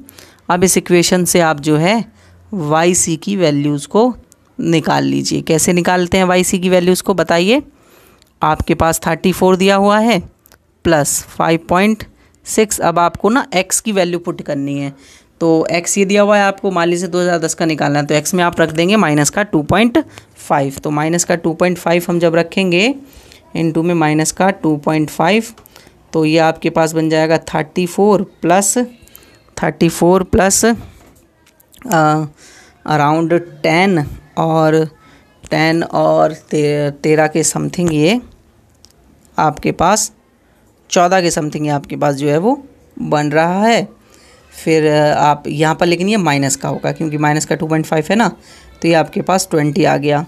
अब इस इक्वेशन से आप जो है वाई सी की वैल्यूज़ को निकाल लीजिए कैसे निकालते हैं वाई सी की वैल्यूज़ को बताइए आपके पास थर्टी फोर दिया हुआ है प्लस फाइव पॉइंट सिक्स अब आपको ना एक्स की वैल्यू पुट करनी है तो एक्स ये दिया हुआ है आपको मान लीजिए 2010 का निकालना है तो एक्स में आप रख देंगे माइनस का 2.5 तो माइनस का 2.5 हम जब रखेंगे इन में माइनस का 2.5 तो ये आपके पास बन जाएगा 34 प्लस 34 प्लस अराउंड 10 और 10 और तेरह के समथिंग ये आपके पास चौदह के समथिंग ये आपके पास जो है वो बन रहा है फिर आप यहाँ पर लेकिन ये माइनस का होगा क्योंकि माइनस का टू पॉइंट फाइव है ना तो ये आपके पास ट्वेंटी आ गया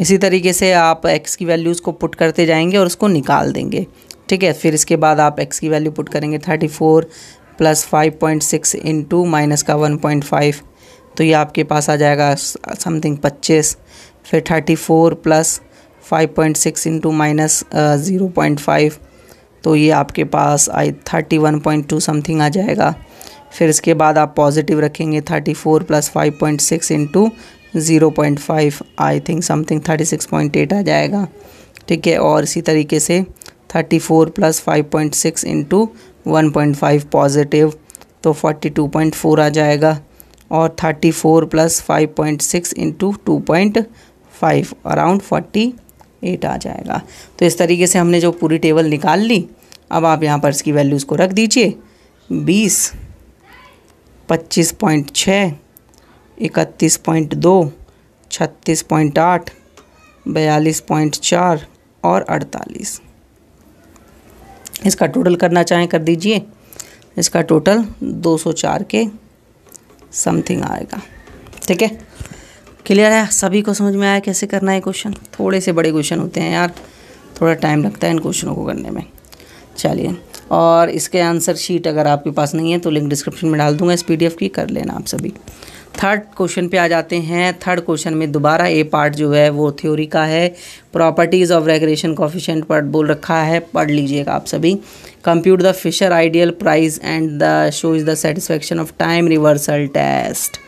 इसी तरीके से आप एक्स की वैल्यूज़ को पुट करते जाएंगे और उसको निकाल देंगे ठीक है फिर इसके बाद आप एक्स की वैल्यू पुट करेंगे thirty four plus five point six two minus का वन पॉइंट फाइव तो ये आपके पास आ जाएगा समथिंग पच्चीस फिर thirty four plus five point six into minus zero point five तो ये आपके पास आई thirty one point two something आ जाएगा फिर इसके बाद आप पॉजिटिव रखेंगे thirty four plus five point six into zero point five I think something thirty six point eight आ जाएगा ठीक है और इसी तरीके से thirty four plus five point six into one point five positive तो फोर्टी टू पॉइंट फोर आ जाएगा और thirty four plus five point six into two point five around forty eight आ जाएगा तो इस तरीके से हमने जो पूरी टेबल निकाल ली अब आप यहाँ पर इसकी वैल्यूज़ को रख दीजिए बीस पच्चीस पॉइंट छः इकतीस पॉइंट दो छत्तीस पॉइंट आठ बयालीस पॉइंट चार और अड़तालीस इसका टोटल करना चाहें कर दीजिए इसका टोटल दो सौ चार के समथिंग आएगा ठीक है क्लियर है सभी को समझ में आया कैसे करना है क्वेश्चन थोड़े से बड़े क्वेश्चन होते हैं यार थोड़ा टाइम लगता है इन क्वेश्चनों को करने में चलिए और इसके आंसर शीट अगर आपके पास नहीं है तो लिंक डिस्क्रिप्शन में डाल दूंगा इस पी की कर लेना आप सभी थर्ड क्वेश्चन पे आ जाते हैं थर्ड क्वेश्चन में दोबारा ए पार्ट जो है वो थ्योरी का है properties of regulation coefficient part बोल रखा है पढ़ लीजिएगा आप सभी compute the Fisher ideal price and the show is the satisfaction of time reversal test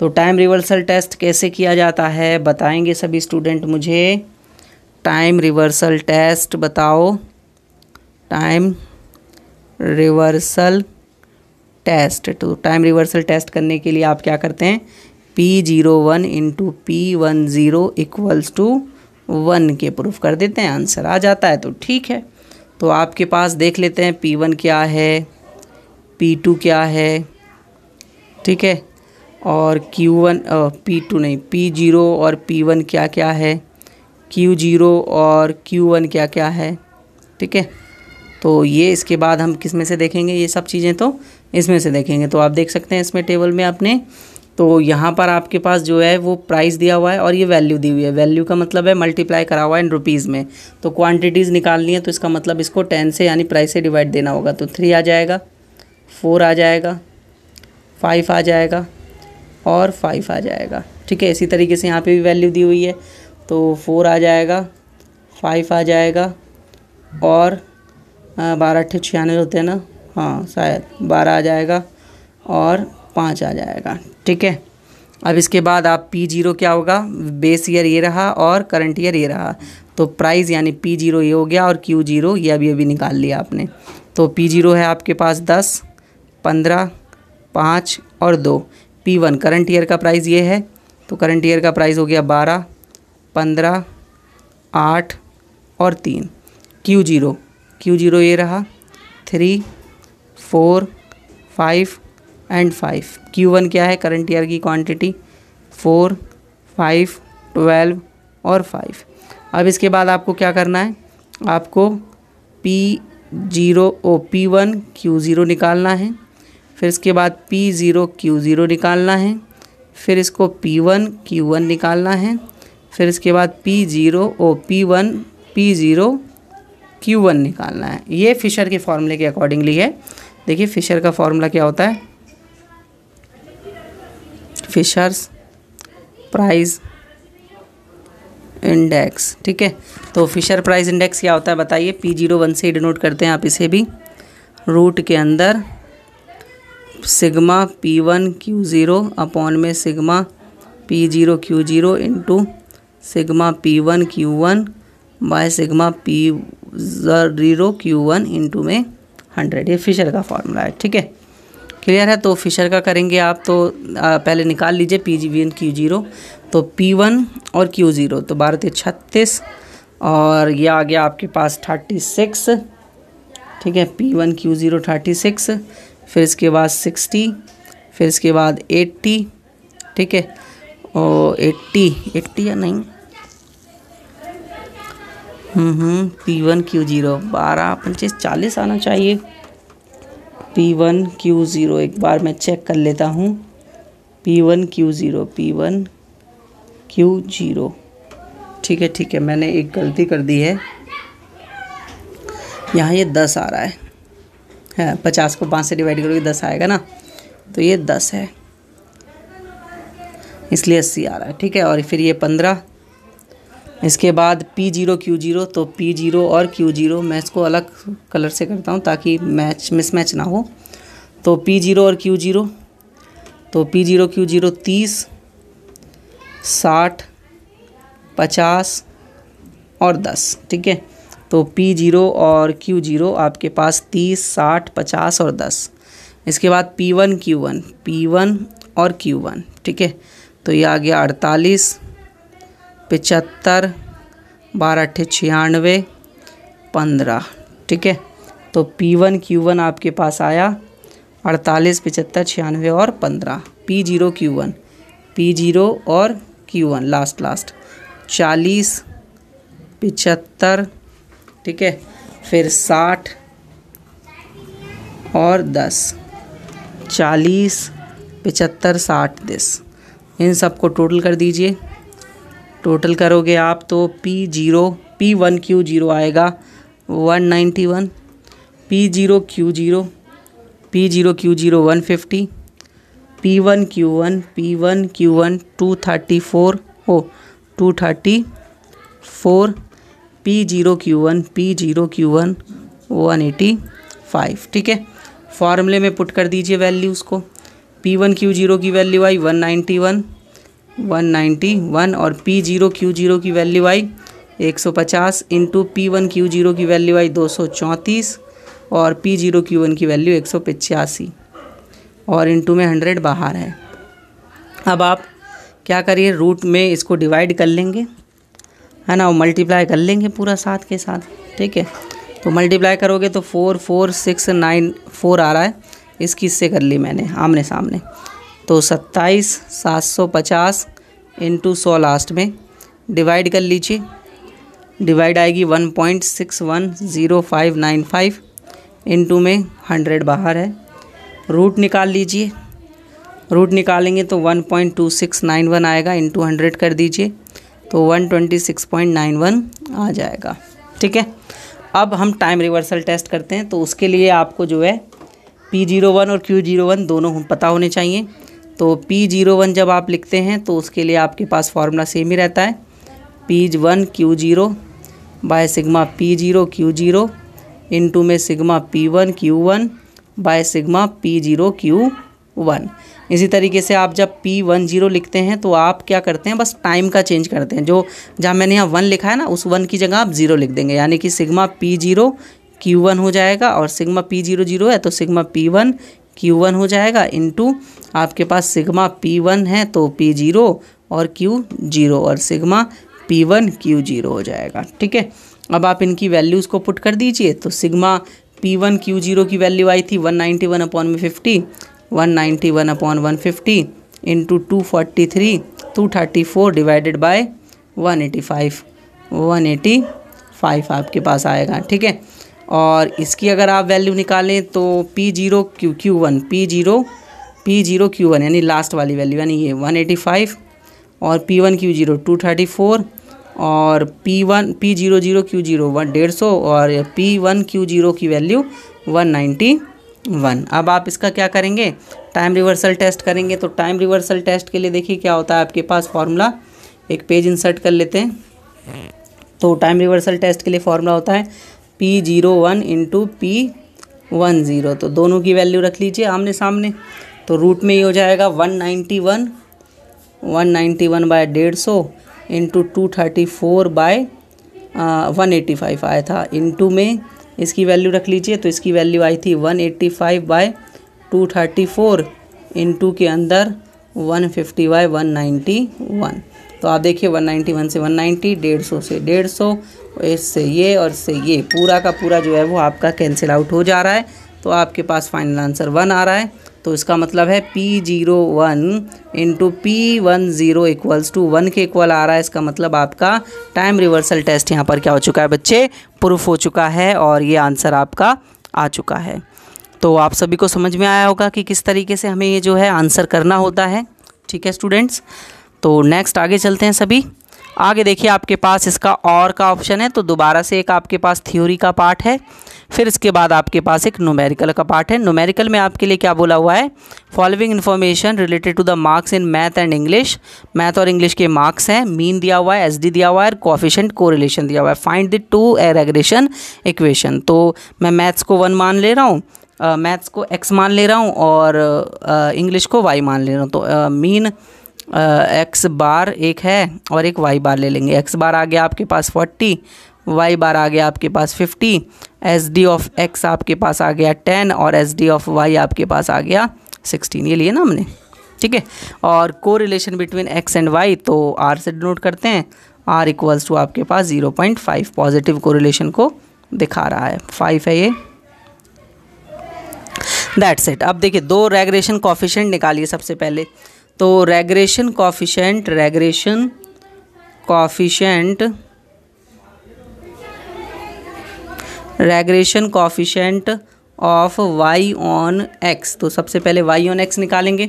तो टाइम रिवर्सल टेस्ट कैसे किया जाता है बताएंगे सभी स्टूडेंट मुझे टाइम रिवर्सल टेस्ट बताओ टाइम रिवर्सल टेस्ट तो टाइम रिवर्सल टेस्ट करने के लिए आप क्या करते हैं P zero one into P one zero equals to one के प्रूफ कर देते हैं आंसर आ जाता है तो ठीक है तो आपके पास देख लेते हैं पी वन क्या है पी टू क्या है ठीक है और क्यू वन पी टू नहीं पी जीरो और पी वन क्या क्या है क्यू जीरो और क्यू वन क्या क्या है ठीक है तो ये इसके बाद हम किस में से देखेंगे ये सब चीज़ें तो इसमें से देखेंगे तो आप देख सकते हैं इसमें टेबल में आपने तो यहाँ पर आपके पास जो है वो प्राइस दिया हुआ है और ये वैल्यू दी हुई है वैल्यू का मतलब है मल्टीप्लाई करा हुआ है इन रुपीज़ में तो क्वांटिटीज़ निकालनी है तो इसका मतलब इसको टेन से यानी प्राइस से डिवाइड देना होगा तो थ्री आ जाएगा फोर आ जाएगा फाइव आ जाएगा और फाइव आ जाएगा ठीक है इसी तरीके से यहाँ पर भी वैल्यू दी हुई है तो फोर आ जाएगा फाइव आ जाएगा और हाँ, बारह अट्ठे छियानवे होते हैं ना हाँ शायद बारह आ जाएगा और पाँच आ जाएगा ठीक है अब इसके बाद आप पी जीरो क्या होगा बेस ईयर ये रहा और करंट ईयर ये रहा तो प्राइस यानी पी जीरो ये हो गया और क्यू जीरो ये अभी अभी निकाल लिया आपने तो पी जीरो है आपके पास दस पंद्रह पाँच और दो पी वन करंट ईयर का प्राइस ये है तो करंट ईयर का प्राइस हो गया बारह पंद्रह आठ और तीन क्यू जीरो क्यू जीरो ये रहा three four five and five Q one क्या है करंट ईयर की क्वांटिटी फोर फाइव ट्वेल्व और फाइव अब इसके बाद आपको क्या करना है आपको P zero O P one Q zero निकालना है फिर इसके बाद पी ज़ीरो क्यू ज़ीरो निकालना है फिर इसको पी वन क्यू वन निकालना है फिर इसके बाद P zero O P one P zero Q one निकालना है ये फिशर के फॉर्मूले के अकॉर्डिंगली है देखिए फिशर का फॉर्मूला क्या होता है फिशर्स प्राइस इंडेक्स ठीक है तो फिशर प्राइस इंडेक्स क्या होता है बताइए पी जीरो वन से डिनोट करते हैं आप इसे भी रूट के अंदर sigma P one Q zero upon में sigma P zero Q zero into sigma P one Q one by sigma P zero Q one into में हंड्रेड ये फिशर का फार्मूला है ठीक है क्लियर है तो फिशर का करेंगे आप तो आ, पहले निकाल लीजिए P G V N Q zero तो पी वन और क्यू ज़ीरो तो बारह थे छत्तीस और ये आ गया आपके पास थर्टी सिक्स ठीक है P one Q zero thirty six फिर इसके बाद सिक्सटी फिर इसके बाद एट्टी ठीक है और एट्टी एट्टी या नहीं पी वन क्यू ज़ीरो बारह पच्चीस चालीस आना चाहिए पी वन क्यू ज़ीरो एक बार मैं चेक कर लेता हूँ P one Q zero P one Q zero ठीक है ठीक है मैंने एक गलती कर दी है यहाँ ये दस आ रहा है है हाँ, पचास को पाँच से डिवाइड करोगे दस आएगा ना तो ये दस है इसलिए अस्सी आ रहा है ठीक है और फिर ये पंद्रह इसके बाद पी जीरो क्यू जीरो तो पी जीरो और क्यू जीरो मैं इसको अलग कलर से करता हूँ ताकि मैच मिसमैच ना हो तो पी जीरो और क्यू जीरो तो पी जीरो क्यू जीरो तीस साठ पचास और दस ठीक है तो पी जीरो और क्यू जीरो आपके पास तीस साठ पचास और दस इसके बाद P one Q one P one और क्यू वन ठीक है तो ये आ गया अड़तालीस पिचत्तर बारह अट्ठे छियानवे पंद्रह ठीक है तो पी वन क्यू वन आपके पास आया अड़तालीस पचहत्तर छियानवे और पंद्रह P zero Q one P zero और क्यू वन लास्ट लास्ट चालीस पचहत्तर ठीक है फिर साठ और दस चालीस पचहत्तर साठ दस इन सबको टोटल कर दीजिए टोटल करोगे आप तो P zero P one Q zero आएगा one ninety one P zero Q zero P zero Q zero one fifty P one Q one P one Q one two thirty four हो two thirty four P zero Q one P zero Q one one eighty five ठीक है फार्मूले में put कर दीजिए values को P one Q zero की value आई वन नाइन्टी वन 191 और जीरो की वैल्यू आई 150 सौ पचास into P one Q zero की वैल्यू आई दो सौ चौंतीस और पी जीरो क्यू वन की वैल्यू एक सौ पचासी और इंटू में हंड्रेड बाहर है अब आप क्या करिए रूट में इसको डिवाइड कर लेंगे है ना वो मल्टीप्लाई कर लेंगे पूरा साथ के साथ ठीक है तो मल्टीप्लाई करोगे तो four four six nine four आ रहा है इसकी इससे कर ली मैंने आमने सामने तो सत्ताईस सात सौ पचास इंटू सौ लास्ट में डिवाइड कर लीजिए डिवाइड आएगी one point six one zero five nine five into में हंड्रेड बाहर है रूट निकाल लीजिए रूट निकालेंगे तो one point two six nine one आएगा इंटू हंड्रेड कर दीजिए तो one twenty six point nine one आ जाएगा ठीक है अब हम टाइम रिवर्सल टेस्ट करते हैं तो उसके लिए आपको जो है पी जीरो वन और क्यू जीरो वन दोनों पता होने चाहिए तो पी जीरो वन जब आप लिखते हैं तो उसके लिए आपके पास फार्मूला सेम ही रहता है P one Q zero by sigma P zero Q zero into में sigma P one Q one by sigma P zero Q one इसी तरीके से आप जब पी वन जीरो लिखते हैं तो आप क्या करते हैं बस टाइम का चेंज करते हैं जो जहाँ मैंने यहाँ वन लिखा है ना उस वन की जगह आप ज़ीरो लिख देंगे यानी कि sigma P zero Q one हो जाएगा और सिग्मा पी जीरो जीरो है तो sigma P one Q one हो जाएगा इंटू आपके पास सिग्मा पी वन है तो पी जीरो और क्यू जीरो और sigma P one Q zero हो जाएगा ठीक है अब आप इनकी वैल्यूज़ को पुट कर दीजिए तो sigma P one Q zero की वैल्यू आई थी वन नाइन्टी वन अपॉन में fifty one ninety one upon one fifty into two forty three two thirty four divided by one eighty five one eighty five आपके पास आएगा ठीक है और इसकी अगर आप वैल्यू निकालें तो P zero q q one P zero P zero Q one यानी लास्ट वाली वैल्यू यानी ये वन एटी फाइव और P one Q zero two thirty four और P one P zero zero Q zero one डेढ़ सौ और P one Q zero की वैल्यू वन नाइन्टी वन अब आप इसका क्या करेंगे टाइम रिवर्सल टेस्ट करेंगे तो टाइम रिवर्सल टेस्ट के लिए देखिए क्या होता है आपके पास फार्मूला एक पेज इंसर्ट कर लेते हैं तो टाइम रिवर्सल टेस्ट के लिए फार्मूला होता है p zero one into P one zero तो दोनों की वैल्यू रख लीजिए आमने सामने तो रूट में ये हो जाएगा one ninety one one ninety one by डेढ़ सौ into two thirty four by one eighty five आया था इंटू में इसकी वैल्यू रख लीजिए तो इसकी वैल्यू आई थी one eighty five by two thirty four into के अंदर one fifty by one ninety one तो आप देखिए 191 से 190 150 से 150 इससे ये और इससे ये पूरा का पूरा जो है वो आपका कैंसिल आउट हो जा रहा है तो आपके पास फाइनल आंसर वन आ रहा है तो इसका मतलब है p zero one into P one zero equals to one के इक्वल आ रहा है इसका मतलब आपका टाइम रिवर्सल टेस्ट यहाँ पर क्या हो चुका है बच्चे प्रूफ हो चुका है और ये आंसर आपका आ चुका है तो आप सभी को समझ में आया होगा कि किस तरीके से हमें ये जो है आंसर करना होता है ठीक है स्टूडेंट्स तो नेक्स्ट आगे चलते हैं सभी आगे देखिए आपके पास इसका और का ऑप्शन है तो दोबारा से एक आपके पास थ्योरी का पार्ट है फिर इसके बाद आपके पास एक नोमेरिकल का पार्ट है नोमेरिकल में आपके लिए क्या बोला हुआ है following information related to the marks in math and English math और इंग्लिश के मार्क्स हैं मीन दिया हुआ है एस दिया हुआ है और कॉफिशेंट को दिया हुआ है find the two regression equation तो मैं मैथ्स को वन मान ले रहा हूँ मैथ्स uh, को एक्स मान ले रहा हूँ और इंग्लिश uh, को वाई मान ले रहा हूँ तो मीन uh, एक्स बार एक है और एक वाई बार ले लेंगे एक्स बार आ गया आपके पास फोर्टी वाई बार आ गया आपके पास fifty S D of x आपके पास आ गया टेन और एस डी ऑफ वाई आपके पास आ गया सिक्सटीन ये लिए ना हमने ठीक है और को relation between x and y तो आर से डिनोट करते हैं आर इक्वल्स टू आपके पास ज़ीरो पॉइंट फाइव पॉजिटिव को रिलेशन को दिखा रहा है फाइव है ये दैट्स इट अब देखिए दो रेगरेशन कॉफिशेंट निकालिए सबसे पहले तो regression coefficient regression coefficient regression coefficient of y on x तो सबसे पहले वाई ऑन एक्स निकालेंगे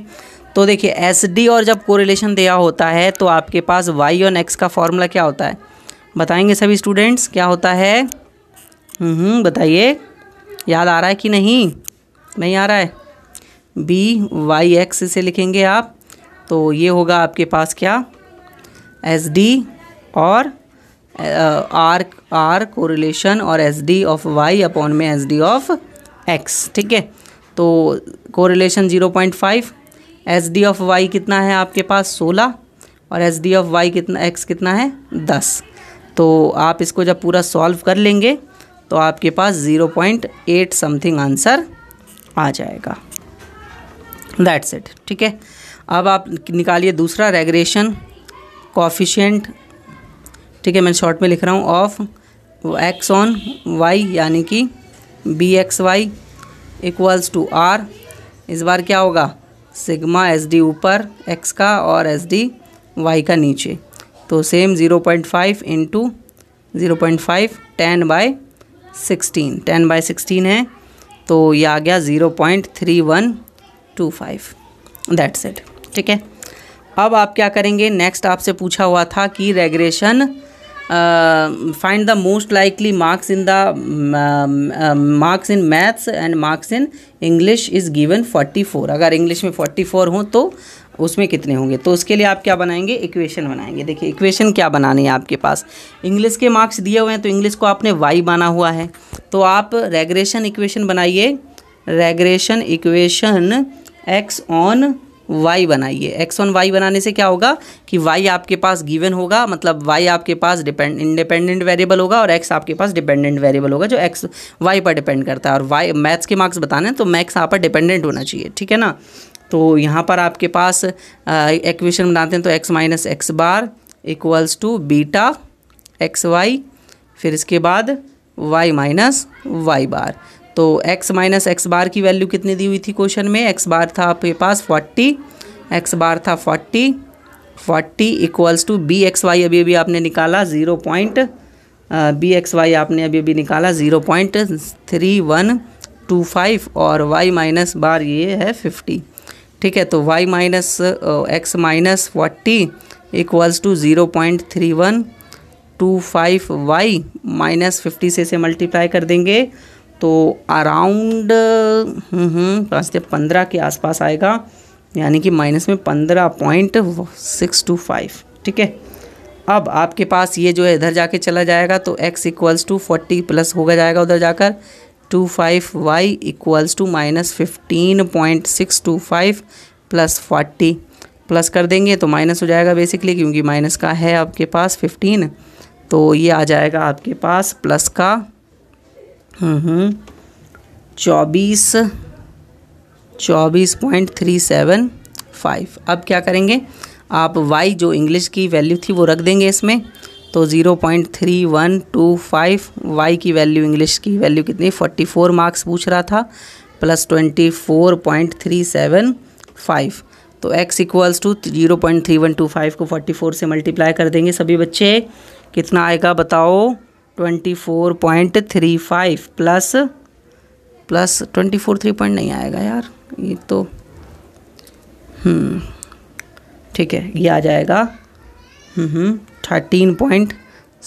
तो देखिए एस डी और जब कोरिलेशन दिया होता है तो आपके पास वाई ऑन एक्स का फॉर्मूला क्या होता है बताएंगे सभी स्टूडेंट्स क्या होता है हम्म, बताइए याद आ रहा है कि नहीं नहीं आ रहा है बी वाई एक्स से लिखेंगे आप तो ये होगा आपके पास क्या एस डी और आर आर कोरिलेशन और S D of y upon में एस डी ऑफ एक्स ठीक है तो correlation zero point five S D of y कितना है आपके पास सोलह और एस डी ऑफ वाई कितना एक्स कितना है दस तो आप इसको जब पूरा सॉल्व कर लेंगे तो आपके पास zero point eight something answer आ जाएगा दैट्स इट ठीक है अब आप निकालिए दूसरा रेगरेशन कॉफिशेंट ठीक है मैं शॉर्ट में लिख रहा हूँ ऑफ एक्स ऑन वाई यानी कि b x y equals to r इस बार क्या होगा सिग्मा एस डी ऊपर एक्स का और एस डी वाई का नीचे तो same zero point five into zero point five ten by sixteen ten by sixteen है तो ये आ गया zero point three one two five that's it ठीक है अब आप क्या करेंगे नेक्स्ट आपसे पूछा हुआ था कि regression find the most likely marks in the marks in maths and marks in English is given forty four अगर इंग्लिश में फोर्टी फोर हों तो उसमें कितने होंगे तो उसके लिए आप क्या बनाएंगे इक्वेशन बनाएंगे देखिए इक्वेशन क्या बनानी है आपके पास इंग्लिश के मार्क्स दिए हुए हैं तो इंग्लिश को आपने वाई बना हुआ है तो आप रेगरेशन इक्वेशन बनाइए regression equation x on y बनाइए एक्स ऑन वाई बनाने से क्या होगा कि वाई आपके पास गिवन होगा मतलब वाई आपके पास डिपेंड इंडिपेंडेंट वेरिएबल होगा और एक्स आपके पास डिपेंडेंट वेरिएबल होगा जो एक्स वाई पर डिपेंड करता है और वाई मैथ्स के मार्क्स बताने तो मैथ्स यहाँ पर डिपेंडेंट होना चाहिए ठीक है ना तो यहाँ पर आपके पास इक्वेशन बनाते हैं तो x minus x bar equals to beta x y फिर इसके बाद वाई माइनस वाई बार तो x माइनस एक्स बार की वैल्यू कितनी दी हुई थी क्वेश्चन में x बार था आपके पास 40 x बार था 40 40 equals to b x y अभी अभी आपने निकाला zero point b x y आपने अभी अभी निकाला zero point three one two five और y माइनस बार ये है फिफ्टी ठीक है तो y minus x minus forty equals to zero point three one two five y minus fifty से इसे मल्टीप्लाई कर देंगे तो अराउंड पाँच से पंद्रह के आसपास आएगा यानी कि माइनस में पंद्रह पॉइंट सिक्स टू फाइव ठीक है अब आपके पास ये जो है इधर जाके चला जाएगा तो x equals to forty plus होगा जाएगा उधर जाकर two five y equals to minus fifteen point six two five plus forty plus कर देंगे तो माइनस हो जाएगा बेसिकली क्योंकि माइनस का है आपके पास फिफ्टीन तो ये आ जाएगा आपके पास प्लस का चौबीस चौबीस पॉइंट थ्री सेवन फाइव अब क्या करेंगे आप वाई जो इंग्लिश की वैल्यू थी वो रख देंगे इसमें तो zero point three one two five y की वैल्यू इंग्लिश की वैल्यू कितनी फोर्टी फोर मार्क्स पूछ रहा था plus twenty four point three seven five तो x equals to zero point three one two five को फोर्टी फोर से multiply कर देंगे सभी बच्चे कितना आएगा बताओ twenty four point three five plus plus twenty four three point नहीं आएगा यार ये तो हम्म, ठीक है ये आ जाएगा thirteen point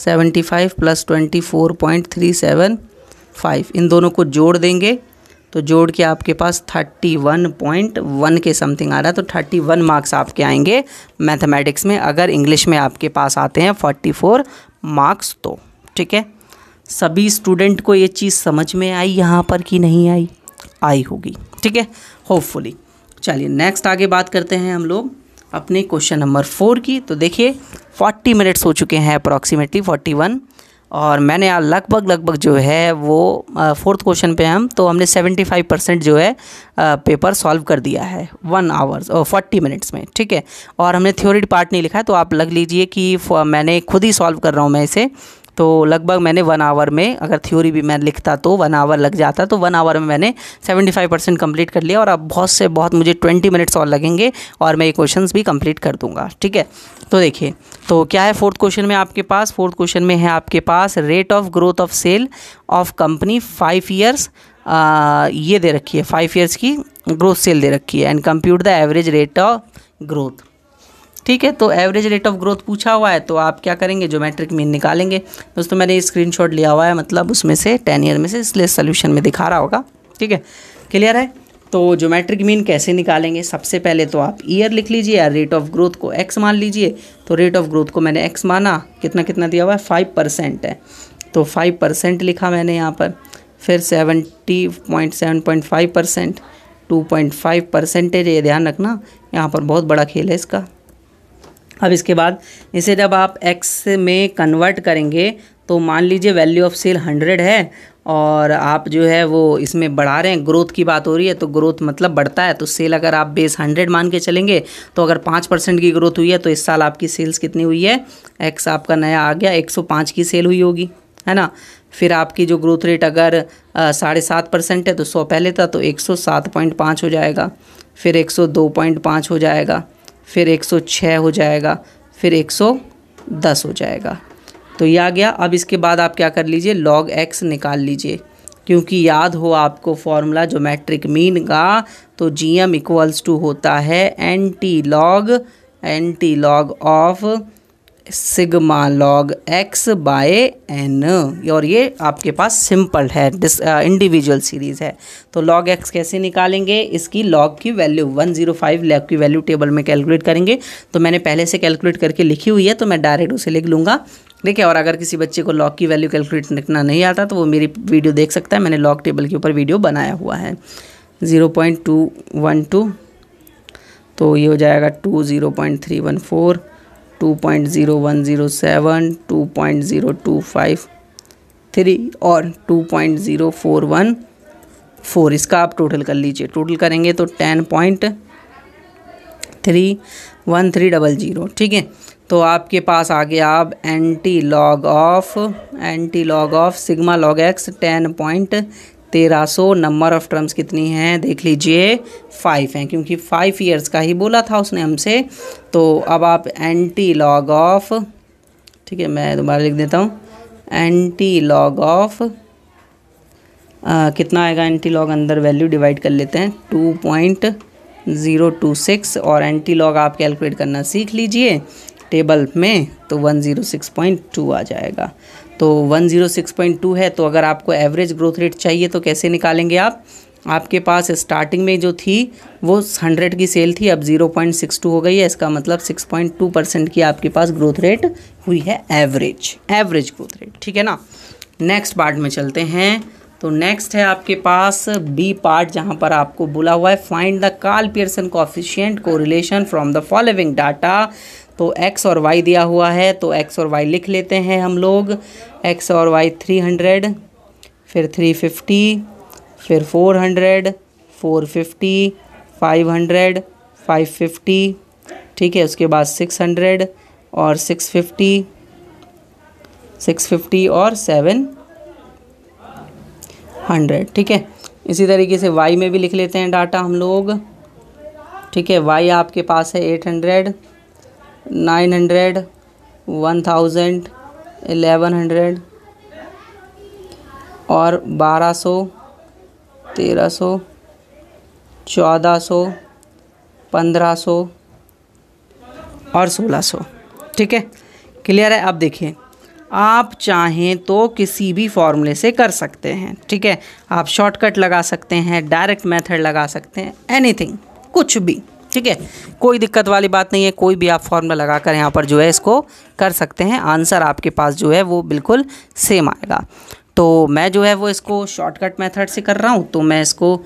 seventy five plus twenty four point three seven five इन दोनों को जोड़ देंगे तो जोड़ के आपके पास थर्टी वन पॉइंट वन के समथिंग आ रहा है तो थर्टी वन मार्क्स आपके आएंगे मैथमेटिक्स में अगर इंग्लिश में आपके पास आते हैं फोर्टी फोर मार्क्स तो ठीक है सभी स्टूडेंट को ये चीज़ समझ में आई यहाँ पर कि नहीं आई आई होगी ठीक है होपफुली चलिए नेक्स्ट आगे बात करते हैं हम लोग अपने क्वेश्चन नंबर फोर की तो देखिए फोर्टी मिनट्स हो चुके हैं अप्रॉक्सीमेटली फोर्टी वन और मैंने यहाँ लगभग लगभग जो है वो फोर्थ क्वेश्चन पे हम तो हमने सेवेंटी फाइव परसेंट जो है पेपर सॉल्व कर दिया है वन आवर्स और फोर्टी मिनट्स में ठीक है और हमने थ्योरी पार्ट नहीं लिखा है तो आप लग लीजिए कि मैंने खुद ही सॉल्व कर रहा हूँ मैं इसे तो लगभग मैंने वन आवर में अगर थ्योरी भी मैं लिखता तो वन आवर लग जाता तो वन आवर में मैंने सेवेंटी फाइव परसेंट कम्प्लीट कर लिया और अब बहुत से बहुत मुझे ट्वेंटी मिनट्स और लगेंगे और मैं ये क्वेश्चन भी कम्प्लीट कर दूँगा ठीक है तो देखिए तो क्या है फोर्थ क्वेश्चन में आपके पास फोर्थ क्वेश्चन में है आपके पास rate of growth of sale of company five years ये दे रखी है फाइव ईयर्स की ग्रोथ सेल दे रखी है and compute the average rate of growth ठीक है तो एवरेज रेट ऑफ ग्रोथ पूछा हुआ है तो आप क्या करेंगे जोमेट्रिक मीन निकालेंगे दोस्तों मैंने स्क्रीन लिया हुआ है मतलब उसमें से टेन ईयर में से इसलिए सोल्यूशन में दिखा रहा होगा ठीक है क्लियर है तो जोमेट्रिक मीन कैसे निकालेंगे सबसे पहले तो आप ईयर लिख लीजिए या रेट ऑफ ग्रोथ को एक्स मान लीजिए तो रेट ऑफ ग्रोथ को मैंने एक्स माना कितना कितना दिया हुआ है फाइव परसेंट है तो फाइव परसेंट लिखा मैंने यहाँ पर फिर seventy point seven point five percent two point five percentage ये ध्यान रखना यहाँ पर बहुत बड़ा खेल है इसका अब इसके बाद इसे जब आप एक्स में कन्वर्ट करेंगे तो मान लीजिए वैल्यू ऑफ सेल हंड्रेड है और आप जो है वो इसमें बढ़ा रहे हैं ग्रोथ की बात हो रही है तो ग्रोथ मतलब बढ़ता है तो सेल अगर आप बेस हंड्रेड मान के चलेंगे तो अगर पाँच परसेंट की ग्रोथ हुई है तो इस साल आपकी सेल्स कितनी हुई है एक्स आपका नया आ गया एक सौ पाँच की सेल हुई होगी है ना फिर आपकी जो ग्रोथ रेट अगर साढ़े सात परसेंट है तो सौ पहले था तो एक सौ सात पॉइंट पाँच हो जाएगा फिर एक सौ दो पॉइंट पाँच हो जाएगा फिर 106 हो जाएगा फिर 110 हो जाएगा तो ये आ गया अब इसके बाद आप क्या कर लीजिए लॉग एक्स निकाल लीजिए क्योंकि याद हो आपको फॉर्मूला मैट्रिक मीन का तो जी एम इक्वल्स टू होता है n t log n t log of sigma log x by n और ये आपके पास सिंपल है इंडिविजुअल सीरीज़ uh, है तो लॉग एक्स कैसे निकालेंगे इसकी लॉग की वैल्यू 105 जीरो लॉग की वैल्यू टेबल में कैलकुलेट करेंगे तो मैंने पहले से कैलकुलेट करके लिखी हुई है तो मैं डायरेक्ट उसे लिख लूँगा ठीक है और अगर किसी बच्चे को लॉग की वैल्यू कैलकुलेट लिखना नहीं आता तो वो मेरी वीडियो देख सकता है मैंने लॉग टेबल के ऊपर वीडियो बनाया हुआ है zero point two one two तो ये हो जाएगा two zero point three one four 2.0107, 2.025, 3 और 2.0414 इसका आप टोटल कर लीजिए टोटल करेंगे तो ज़ीरो ठीक है तो आपके पास आ गया आप antilog of antilog of sigma log x ten point तेरह सौ नंबर ऑफ़ टर्म्स कितनी हैं देख लीजिए फाइव हैं क्योंकि फाइव ईयर्स का ही बोला था उसने हमसे तो अब आप एंटी लॉग ऑफ ठीक है मैं दोबारा लिख देता हूँ एंटी लॉग ऑफ कितना आएगा एंटी लॉग अंदर वैल्यू डिवाइड कर लेते हैं two point zero two six और एंटी लॉग आप कैलकुलेट करना सीख लीजिए टेबल में तो one zero six point two आ जाएगा तो 106.2 है तो अगर आपको एवरेज ग्रोथ रेट चाहिए तो कैसे निकालेंगे आप आपके पास स्टार्टिंग में जो थी वो हंड्रेड की सेल थी अब ज़ीरो पॉइंट सिक्स टू हो गई है इसका मतलब सिक्स पॉइंट टू परसेंट की आपके पास ग्रोथ रेट हुई है एवरेज एवरेज ग्रोथ रेट ठीक है ना नेक्स्ट पार्ट में चलते हैं तो नेक्स्ट है आपके पास बी पार्ट जहाँ पर आपको बोला हुआ है find the Karl Pearson coefficient relation from the following data तो एक्स और वाई दिया हुआ है तो एक्स और वाई लिख लेते हैं हम लोग एक्स और वाई थ्री हंड्रेड फिर थ्री फिफ्टी फिर four hundred four fifty five hundred five fifty ठीक है उसके बाद सिक्स हंड्रेड और सिक्स फिफ्टी सिक्स फिफ्टी और सेवन हंड्रेड ठीक है इसी तरीके से वाई में भी लिख लेते हैं डाटा हम लोग ठीक है वाई आपके पास है eight hundred nine hundred one thousand eleven hundred और बारह सौ तेरह सौ चौदह सौ पंद्रह सौ और सोलह सौ ठीक है क्लियर है अब देखिए आप चाहें तो किसी भी फॉर्मूले से कर सकते हैं ठीक है आप शॉर्टकट लगा सकते हैं डायरेक्ट मेथड लगा सकते हैं एनीथिंग कुछ भी ठीक है कोई दिक्कत वाली बात नहीं है कोई भी आप फॉर्मूला लगा कर यहाँ पर जो है इसको कर सकते हैं आंसर आपके पास जो है वो बिल्कुल सेम आएगा तो मैं जो है वो इसको शॉर्टकट मेथड से कर रहा हूँ तो मैं इसको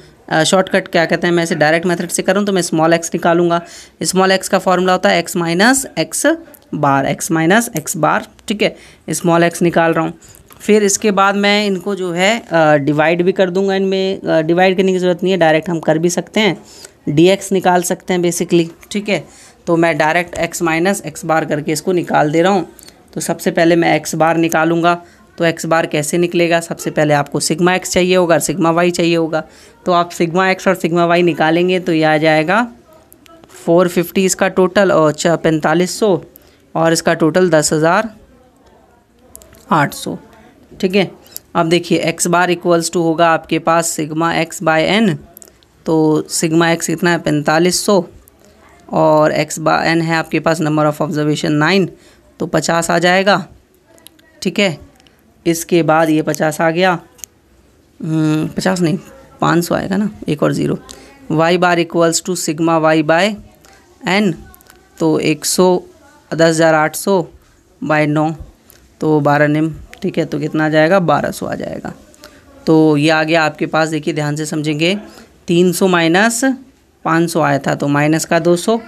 शॉर्टकट क्या कहते हैं मैं इसे डायरेक्ट मेथड से करूँ तो मैं स्मॉल एक्स निकालूंगा स्मॉल एक्स का फॉर्मूला होता है x minus x bar x minus x bar ठीक है स्मॉल एक्स निकाल रहा हूँ फिर इसके बाद मैं इनको जो है डिवाइड भी कर दूंगा इनमें डिवाइड करने की ज़रूरत नहीं है डायरेक्ट हम कर भी सकते हैं डी एक्स निकाल सकते हैं बेसिकली ठीक है तो मैं direct x minus x bar करके इसको निकाल दे रहा हूँ तो सबसे पहले मैं एक्स बार निकालूंगा तो एक्स बार कैसे निकलेगा सबसे पहले आपको सिग्मा एक्स चाहिए होगा और सिग्मा वाई चाहिए होगा तो आप सिग्मा एक्स और सिग्मा वाई निकालेंगे तो ये आ जाएगा फोर फिफ्टी इसका टोटल और पैंतालीस सौ और इसका टोटल दस हज़ार आठ सौ ठीक है अब देखिए एक्स बार इक्वल्स टू होगा आपके पास सिग्मा एक्स बाय एन तो सिग्मा एक्स कितना है पैंतालीस सौ और एक्स बा एन है आपके पास नंबर ऑफ ऑब्जर्वेशन नाइन तो पचास आ जाएगा ठीक है इसके बाद ये पचास आ गया हम्म, पचास नहीं पाँच सौ आएगा ना एक और zero y bar equals to sigma y by n तो एक सौ दस हज़ार आठ सौ बाय नौ तो बारह निम ठीक है तो कितना आ जाएगा बारह सौ आ जाएगा तो ये आ गया आपके पास देखिए ध्यान से समझेंगे तीन सौ माइनस पाँच सौ आया था तो माइनस का दो सौ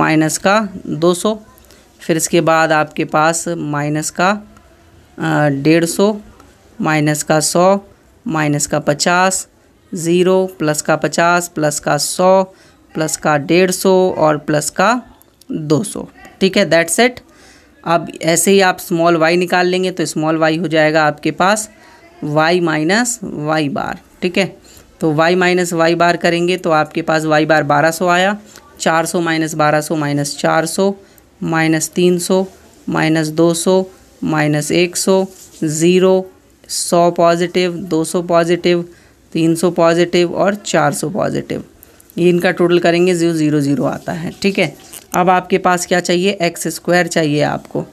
माइनस का दो सौ फिर इसके बाद आपके पास माइनस का डेढ़ सौ माइनस का सौ माइनस का पचास ज़ीरो प्लस का पचास प्लस का सौ प्लस का डेढ़ सौ और प्लस का दो सौ ठीक है दैट सेट अब ऐसे ही आप स्मॉल वाई निकाल लेंगे तो स्मॉल वाई हो जाएगा आपके पास वाई माइनस वाई बार ठीक है तो y माइनस वाई बार करेंगे तो आपके पास y बार 1200 आया 400 माइनस बारह सौ माइनस चार सौ माइनस तीन सौ माइनस दो सौ माइनस एक सौ ज़ीरो सौ पॉजिटिव दो सौ पॉजिटिव तीन सौ पॉजिटिव और चार सौ पॉजिटिव ये इनका टोटल करेंगे जीरो ज़ीरो ज़ीरो आता है ठीक है अब आपके पास क्या चाहिए एक्स स्क्वायर चाहिए आपको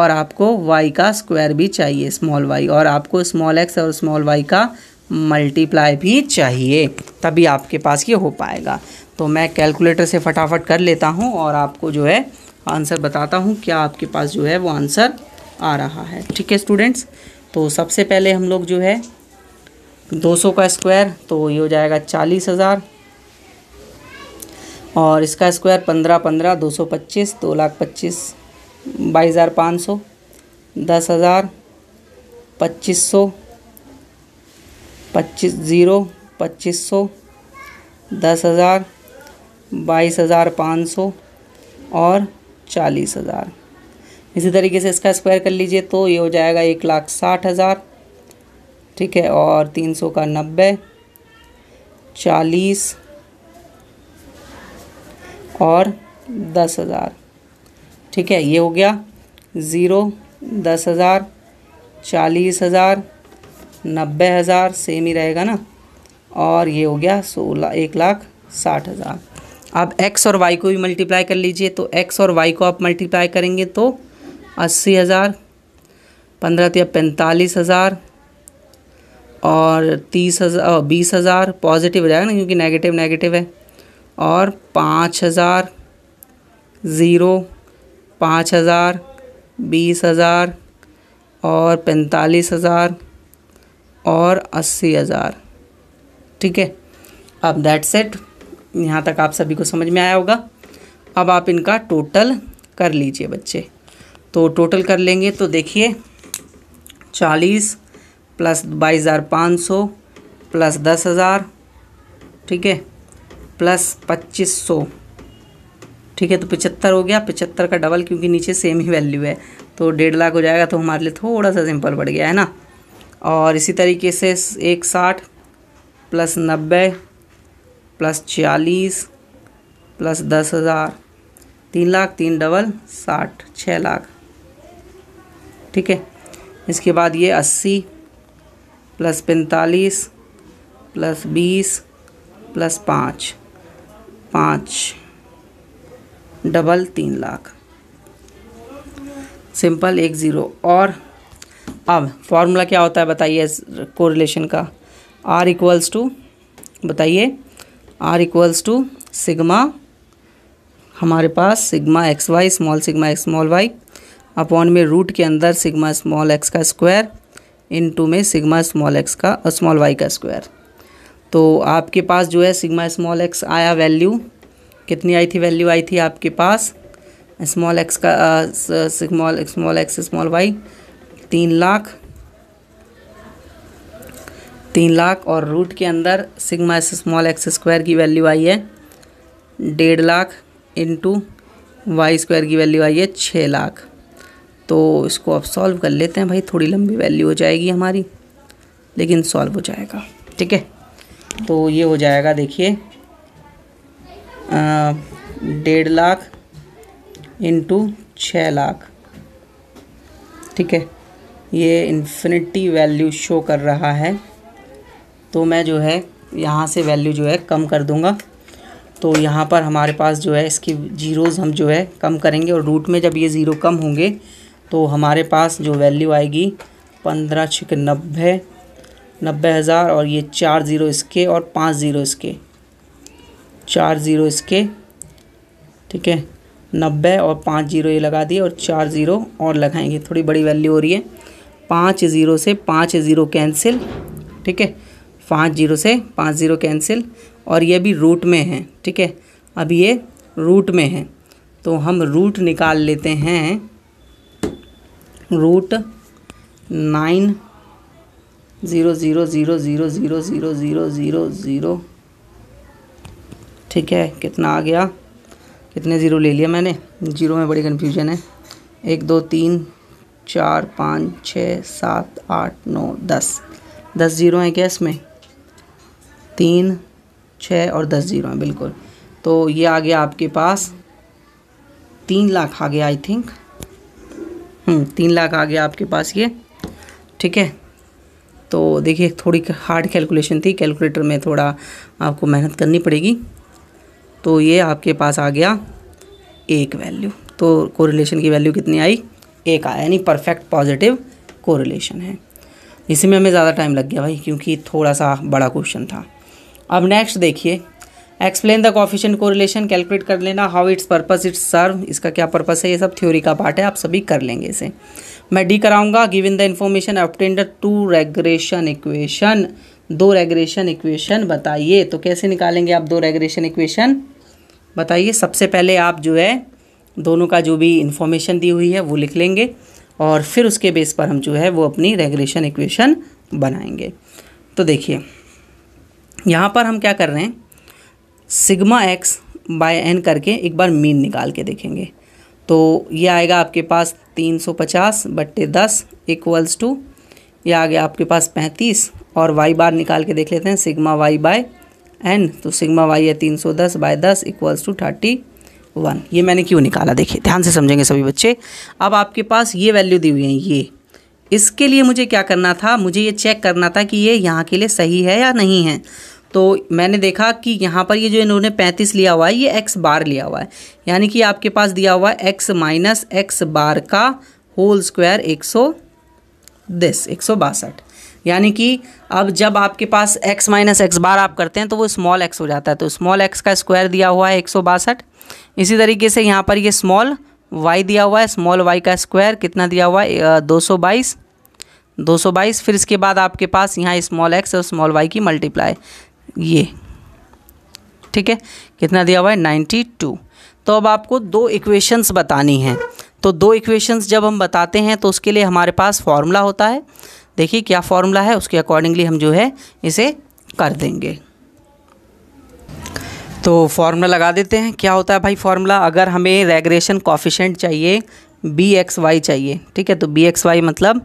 और आपको वाई का स्क्वायर भी चाहिए स्मॉल वाई और आपको स्मॉल एक्स और स्मॉल वाई का मल्टीप्लाई भी चाहिए तभी आपके पास ये हो पाएगा तो मैं कैलकुलेटर से फटाफट कर लेता हूँ और आपको जो है आंसर बताता हूँ क्या आपके पास जो है वो आंसर आ रहा है ठीक है स्टूडेंट्स तो सबसे पहले हम लोग जो है 200 का स्क्वायर तो ये हो जाएगा चालीस हज़ार और इसका स्क्वायर पंद्रह पंद्रह दो सौ पच्चीस दो लाख पच्चीस बाईस हज़ार पाँच सौ दस हज़ार पच्चीस सौ पच्चीस ज़ीरो पच्चीस सौ दस हज़ार बाईस हज़ार पाँच सौ और चालीस हज़ार इसी तरीके से इसका स्क्वायर कर लीजिए तो ये हो जाएगा एक लाख साठ हज़ार ठीक है और तीन सौ का नब्बे चालीस और दस हज़ार ठीक है ये हो गया ज़ीरो दस हज़ार चालीस हज़ार नब्बे हज़ार सेम ही रहेगा ना और ये हो गया सोलह एक लाख साठ हज़ार आप एक्स और वाई को भी मल्टीप्लाई कर लीजिए तो एक्स और वाई को आप मल्टीप्लाई करेंगे तो अस्सी हज़ार पंद्रह या पैंतालीस हज़ार और तीस हज़ार बीस हज़ार पॉजिटिव हो जाएगा ना क्योंकि नेगेटिव नेगेटिव है और पाँच हज़ार ज़ीरो पाँच हज़ार बीस हज़ार और पैंतालीस हज़ार और अस्सी हज़ार ठीक है अब दैट सेट यहाँ तक आप सभी को समझ में आया होगा अब आप इनका टोटल कर लीजिए बच्चे तो टोटल कर लेंगे तो देखिए चालीस प्लस बाईस हज़ार पाँच सौ प्लस दस हज़ार ठीक है प्लस पच्चीस सौ ठीक है तो पचहत्तर हो गया पचहत्तर का डबल क्योंकि नीचे सेम ही वैल्यू है तो डेढ़ लाख हो जाएगा तो हमारे लिए थोड़ा सा सिंपल पड़ गया है ना और इसी तरीके से एक साठ प्लस नब्बे प्लस छियालीस प्लस दस हज़ार तीन लाख तीन डबल साठ छः लाख ठीक है इसके बाद ये अस्सी प्लस पैंतालीस प्लस बीस प्लस पाँच पाँच डबल तीन लाख सिंपल एक ज़ीरो और अब फार्मूला क्या होता है बताइए कोरिलेशन का आर इक्वल्स टू बताइए आर इक्वल्स टू सिग्मा हमारे पास sigma x y small sigma x small y upon में रूट के अंदर सिग्मा स्मॉल एक्स का स्क्वायर इन टू में सिग्मा स्मॉल एक्स का स्मॉल वाई का स्क्वायर तो आपके पास जो है सिग्मा स्मॉल एक्स आया वैल्यू कितनी आई थी वैल्यू आई थी आपके पास स्मॉल एक्स का small small x small y तीन लाख तीन लाख और रूट के अंदर sigma s small x square की वैल्यू आई है डेढ़ लाख इंटू वाई स्क्वायर की वैल्यू आई है छः लाख तो इसको अब सॉल्व कर लेते हैं भाई थोड़ी लंबी वैल्यू हो जाएगी हमारी लेकिन सॉल्व हो जाएगा ठीक है तो ये हो जाएगा देखिए डेढ़ लाख इंटू छः लाख ठीक है ये इन्फिनिटी वैल्यू शो कर रहा है तो मैं जो है यहाँ से वैल्यू जो है कम कर दूँगा तो यहाँ पर हमारे पास जो है इसकी ज़ीरोज़ हम जो है कम करेंगे और रूट में जब ये ज़ीरो कम होंगे तो हमारे पास जो वैल्यू आएगी पंद्रह के नब्बे नब्बे हज़ार और ये चार ज़ीरो इसके और पाँच ज़ीरो इसके चार ज़ीरो इसके ठीक है नब्बे और पाँच ज़ीरो ये लगा दिए और चार ज़ीरो और लगाएंगे थोड़ी बड़ी वैल्यू हो रही है पाँच ज़ीरो से पाँच ज़ीरो कैंसिल ठीक है पाँच जीरो से पाँच ज़ीरो कैंसिल और ये भी रूट में है ठीक है अब ये रूट में है तो हम रूट निकाल लेते हैं root nine zero zero zero zero zero zero zero zero zero ठीक है कितना आ गया कितने ज़ीरो ले लिया मैंने ज़ीरो में बड़ी कन्फ्यूजन है एक दो तीन चार पाँच छः सात आठ नौ दस दस ज़ीरो हैं क्या इसमें तीन छः और दस ज़ीरो हैं बिल्कुल तो ये आ गया आपके पास तीन लाख आ गया आई थिंक हम्म, तीन लाख आ गया आपके पास ये ठीक है तो देखिए थोड़ी हार्ड कैलकुलेशन थी कैलकुलेटर में थोड़ा आपको मेहनत करनी पड़ेगी तो ये आपके पास आ गया एक वैल्यू तो कोरिलेशन की वैल्यू कितनी आई एक आया यानी परफेक्ट पॉजिटिव कोरिलेशन है इसी में हमें ज़्यादा टाइम लग गया भाई क्योंकि थोड़ा सा बड़ा क्वेश्चन था अब नेक्स्ट देखिए explain the coefficient correlation calculate कर लेना how it's purpose it's serve इसका क्या पर्पस है ये सब थ्योरी का पार्ट है आप सभी कर लेंगे इसे मैं डी कराऊंगा in the information appended to regression equation दो रेग्रेशन इक्वेशन बताइए तो कैसे निकालेंगे आप दो रेग्रेशन इक्वेशन बताइए सबसे पहले आप जो है दोनों का जो भी इन्फॉर्मेशन दी हुई है वो लिख लेंगे और फिर उसके बेस पर हम जो है वो अपनी रेगुलेशन इक्वेशन बनाएंगे तो देखिए यहाँ पर हम क्या कर रहे हैं सिग्मा एक्स बाय एन करके एक बार मीन निकाल के देखेंगे तो ये आएगा आपके पास तीन सौ पचास बट्टे दस इक्वल्स टू ये आ गया आपके पास पैंतीस और वाई बार निकाल के देख लेते हैं सिग्मा वाई बाय एन तो सिग्मा वाई है तीन सौ दस बाय दस इक्वल्स टू थर्टी वन ये मैंने क्यों निकाला देखिए ध्यान से समझेंगे सभी बच्चे अब आपके पास ये वैल्यू दी हुई है ये इसके लिए मुझे क्या करना था मुझे ये चेक करना था कि ये यहाँ के लिए सही है या नहीं है तो मैंने देखा कि यहाँ पर ये जो इन्होंने पैंतीस लिया हुआ है ये एक्स बार लिया हुआ है यानी कि आपके पास दिया हुआ है एक्स माइनस एक्स बार का होल स्क्वायर एक सौ दस एक सौ बासठ यानी कि अब जब आपके पास x माइनस एक्स बार आप करते हैं तो वो स्मॉल x हो जाता है तो स्मॉल x का स्क्वायर दिया हुआ है एक इसी तरीके से यहाँ पर ये स्मॉल y दिया हुआ है स्मॉल y का स्क्वायर कितना दिया हुआ है दो सौ बाईस दो सौ बाईस फिर इसके बाद आपके पास यहाँ स्मॉल एक्स और स्मॉल वाई की मल्टीप्लाई ये ठीक है कितना दिया हुआ है नाइन्टी टू तो अब आपको दो इक्वेशंस बतानी हैं तो दो इक्वेशंस जब हम बताते हैं तो उसके लिए हमारे पास फॉर्मूला होता है देखिए क्या फॉर्मूला है उसके अकॉर्डिंगली हम जो है इसे कर देंगे तो फार्मूला लगा देते हैं क्या होता है भाई फार्मूला अगर हमें रेग्रेशन कॉफिशेंट चाहिए बी एक्स वाई चाहिए ठीक है तो बी एक्स वाई मतलब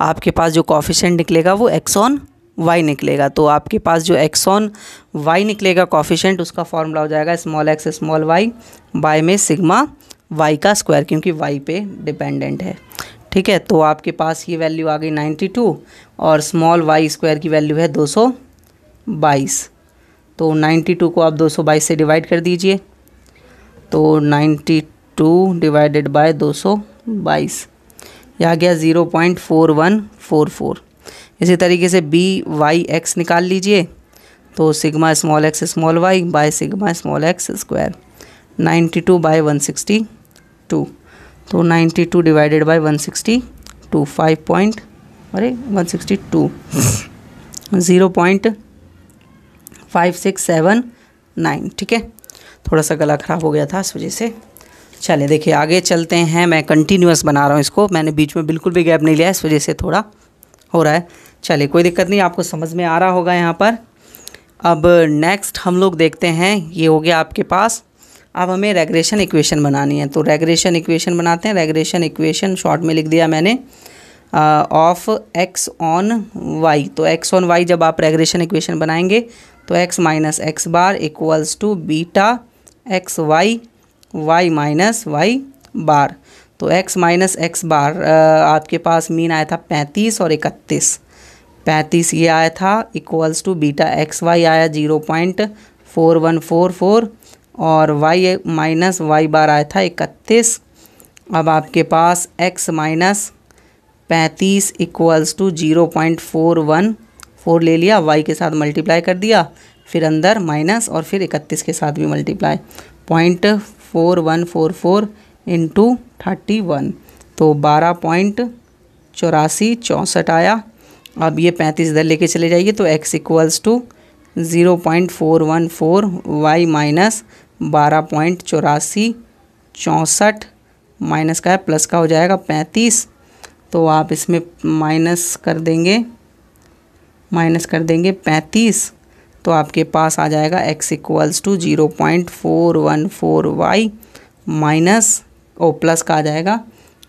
आपके पास जो कॉफिशेंट निकलेगा वो एक्स ऑन वाई निकलेगा तो आपके पास जो एक्स ऑन वाई निकलेगा कॉफिशेंट उसका फार्मूला हो जाएगा small x small y by में सिग्मा वाई का स्क्वायर क्योंकि वाई पे डिपेंडेंट है ठीक है तो आपके पास ये वैल्यू आ गई 92 और स्मॉल वाई स्क्वायर की वैल्यू है 222 तो 92 को आप 222 से डिवाइड कर दीजिए तो 92 डिवाइडेड बाय 222 यह आ गया 0.4144 इसी तरीके से बी वाई एक्स निकाल लीजिए तो sigma small x small y by sigma small x square 92 by two तो 92 डिवाइडेड बाय 162 तो फाइव पॉइंट अरे two zero point five six seven nine ठीक है थोड़ा सा गला ख़राब हो गया था इस वजह से चलिए देखिए आगे चलते हैं मैं कंटिन्यूस बना रहा हूँ इसको मैंने बीच में बिल्कुल भी गैप नहीं लिया इस वजह से थोड़ा हो रहा है चलिए कोई दिक्कत नहीं आपको समझ में आ रहा होगा यहाँ पर अब नेक्स्ट हम लोग देखते हैं ये हो गया आपके पास अब हमें रेग्रेशन इक्वेशन बनानी है तो रेग्रेशन इक्वेशन बनाते हैं रेग्रेशन इक्वेशन शॉर्ट में लिख दिया मैंने ऑफ एक्स ऑन वाई तो एक्स ऑन वाई जब आप रेग्रेशन इक्वेशन बनाएंगे तो x minus x bar equals to beta x y y minus y bar तो एक्स माइनस एक्स बार आपके पास मीन आया था पैंतीस और इकतीस पैंतीस ये आया था equals to beta x y आया zero point four one four four और वाई माइनस वाई बार आया था इकतीस अब आपके पास एक्स माइनस पैंतीस equals to zero point four one four ले लिया वाई के साथ मल्टीप्लाई कर दिया फिर अंदर माइनस और फिर इकतीस के साथ भी multiply point four one four four into thirty one तो बारह पॉइंट चौरासी चौंसठ आया अब ये पैंतीस इधर लेके चले जाइए तो x equals to zero point four one four y minus बारह पॉइंट चौरासी चौंसठ माइनस का है प्लस का हो जाएगा पैंतीस तो आप इसमें माइनस कर देंगे माइनस कर देंगे पैंतीस तो आपके पास आ जाएगा x equals to zero point four one four y minus ओ प्लस का आ जाएगा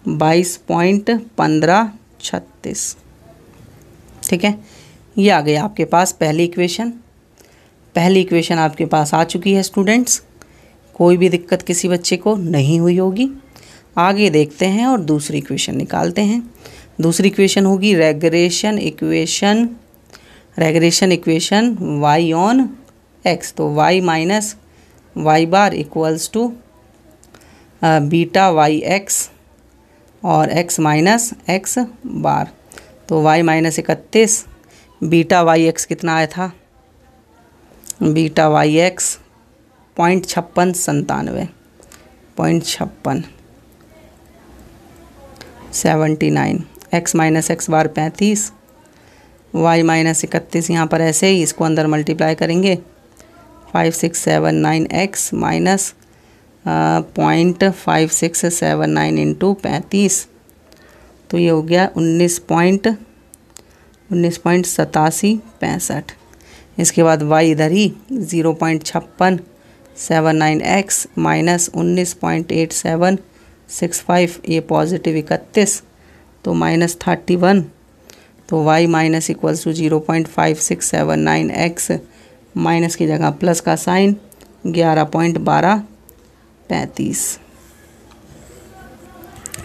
बाईस पॉइंट पंद्रह छत्तीस ठीक है ये आ गया आपके पास पहली इक्वेशन पहली इक्वेशन आपके पास आ चुकी है स्टूडेंट्स कोई भी दिक्कत किसी बच्चे को नहीं हुई होगी आगे देखते हैं और दूसरी इक्वेशन निकालते हैं दूसरी इक्वेशन होगी regression equation regression equation y on x तो y minus y bar equals to beta y x और एक्स माइनस एक्स बार तो वाई माइनस इकतीस बीटा वाई एक्स कितना आया था बीटा वाई एक्स पॉइंट छप्पन संतानवे पॉइंट छप्पन seventy nine x minus x bar पैंतीस वाई माइनस इकतीस यहाँ पर ऐसे ही इसको अंदर मल्टीप्लाई करेंगे five six seven nine x minus point five six seven nine into पैंतीस तो ये हो गया उन्नीस पॉइंट उन्नीस पॉइंट सतासी पैंसठ इसके बाद वाई इधर ही ज़ीरो पॉइंट छप्पन सेवन नाइन एक्स माइनस उन्नीस point eight seven six five ये पॉजिटिव इकतीस तो माइनस थर्टी वन तो y minus equals to zero point five six seven nine x minus की जगह प्लस का साइन ग्यारह पॉइंट बारह पैंतीस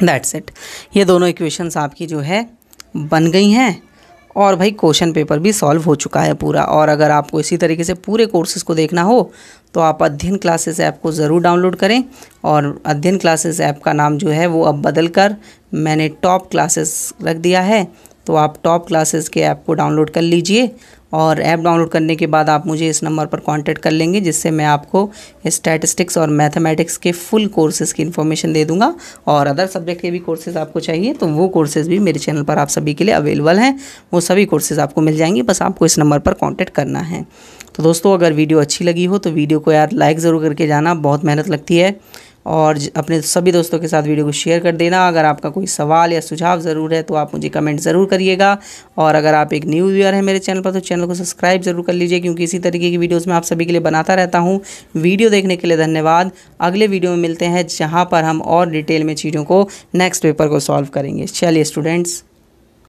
दैट्स इट ये दोनों इक्वेशंस आपकी जो है बन गई हैं और भाई क्वेश्चन पेपर भी सॉल्व हो चुका है पूरा और अगर आपको इसी तरीके से पूरे कोर्सेज़ को देखना हो तो आप अध्ययन क्लासेस ऐप को ज़रूर डाउनलोड करें और अध्ययन क्लासेस ऐप का नाम जो है वो अब बदल कर मैंने टॉप क्लासेस रख दिया है तो आप टॉप क्लासेस के ऐप को डाउनलोड कर लीजिए और ऐप डाउनलोड करने के बाद आप मुझे इस नंबर पर कांटेक्ट कर लेंगे जिससे मैं आपको स्टैटिस्टिक्स और मैथमेटिक्स के फुल कोर्सेज़ की इन्फॉर्मेशन दे दूंगा और अदर सब्जेक्ट के भी कोर्सेज़ आपको चाहिए तो वो कोर्सेज़ भी मेरे चैनल पर आप सभी के लिए अवेलेबल हैं वो सभी कोर्सेज़ आपको मिल जाएंगे बस आपको इस नंबर पर कॉन्टैक्ट करना है तो दोस्तों अगर वीडियो अच्छी लगी हो तो वीडियो को यार लाइक ज़रूर करके जाना बहुत मेहनत लगती है और अपने सभी दोस्तों के साथ वीडियो को शेयर कर देना अगर आपका कोई सवाल या सुझाव ज़रूर है तो आप मुझे कमेंट ज़रूर करिएगा और अगर आप एक न्यू व्यूअर है मेरे चैनल पर तो चैनल को सब्सक्राइब ज़रूर कर लीजिए क्योंकि इसी तरीके की वीडियोज़ मैं आप सभी के लिए बनाता रहता हूँ वीडियो देखने के लिए धन्यवाद अगले वीडियो में मिलते हैं जहाँ पर हम और डिटेल में चीज़ों को नेक्स्ट पेपर को सॉल्व करेंगे चलिए स्टूडेंट्स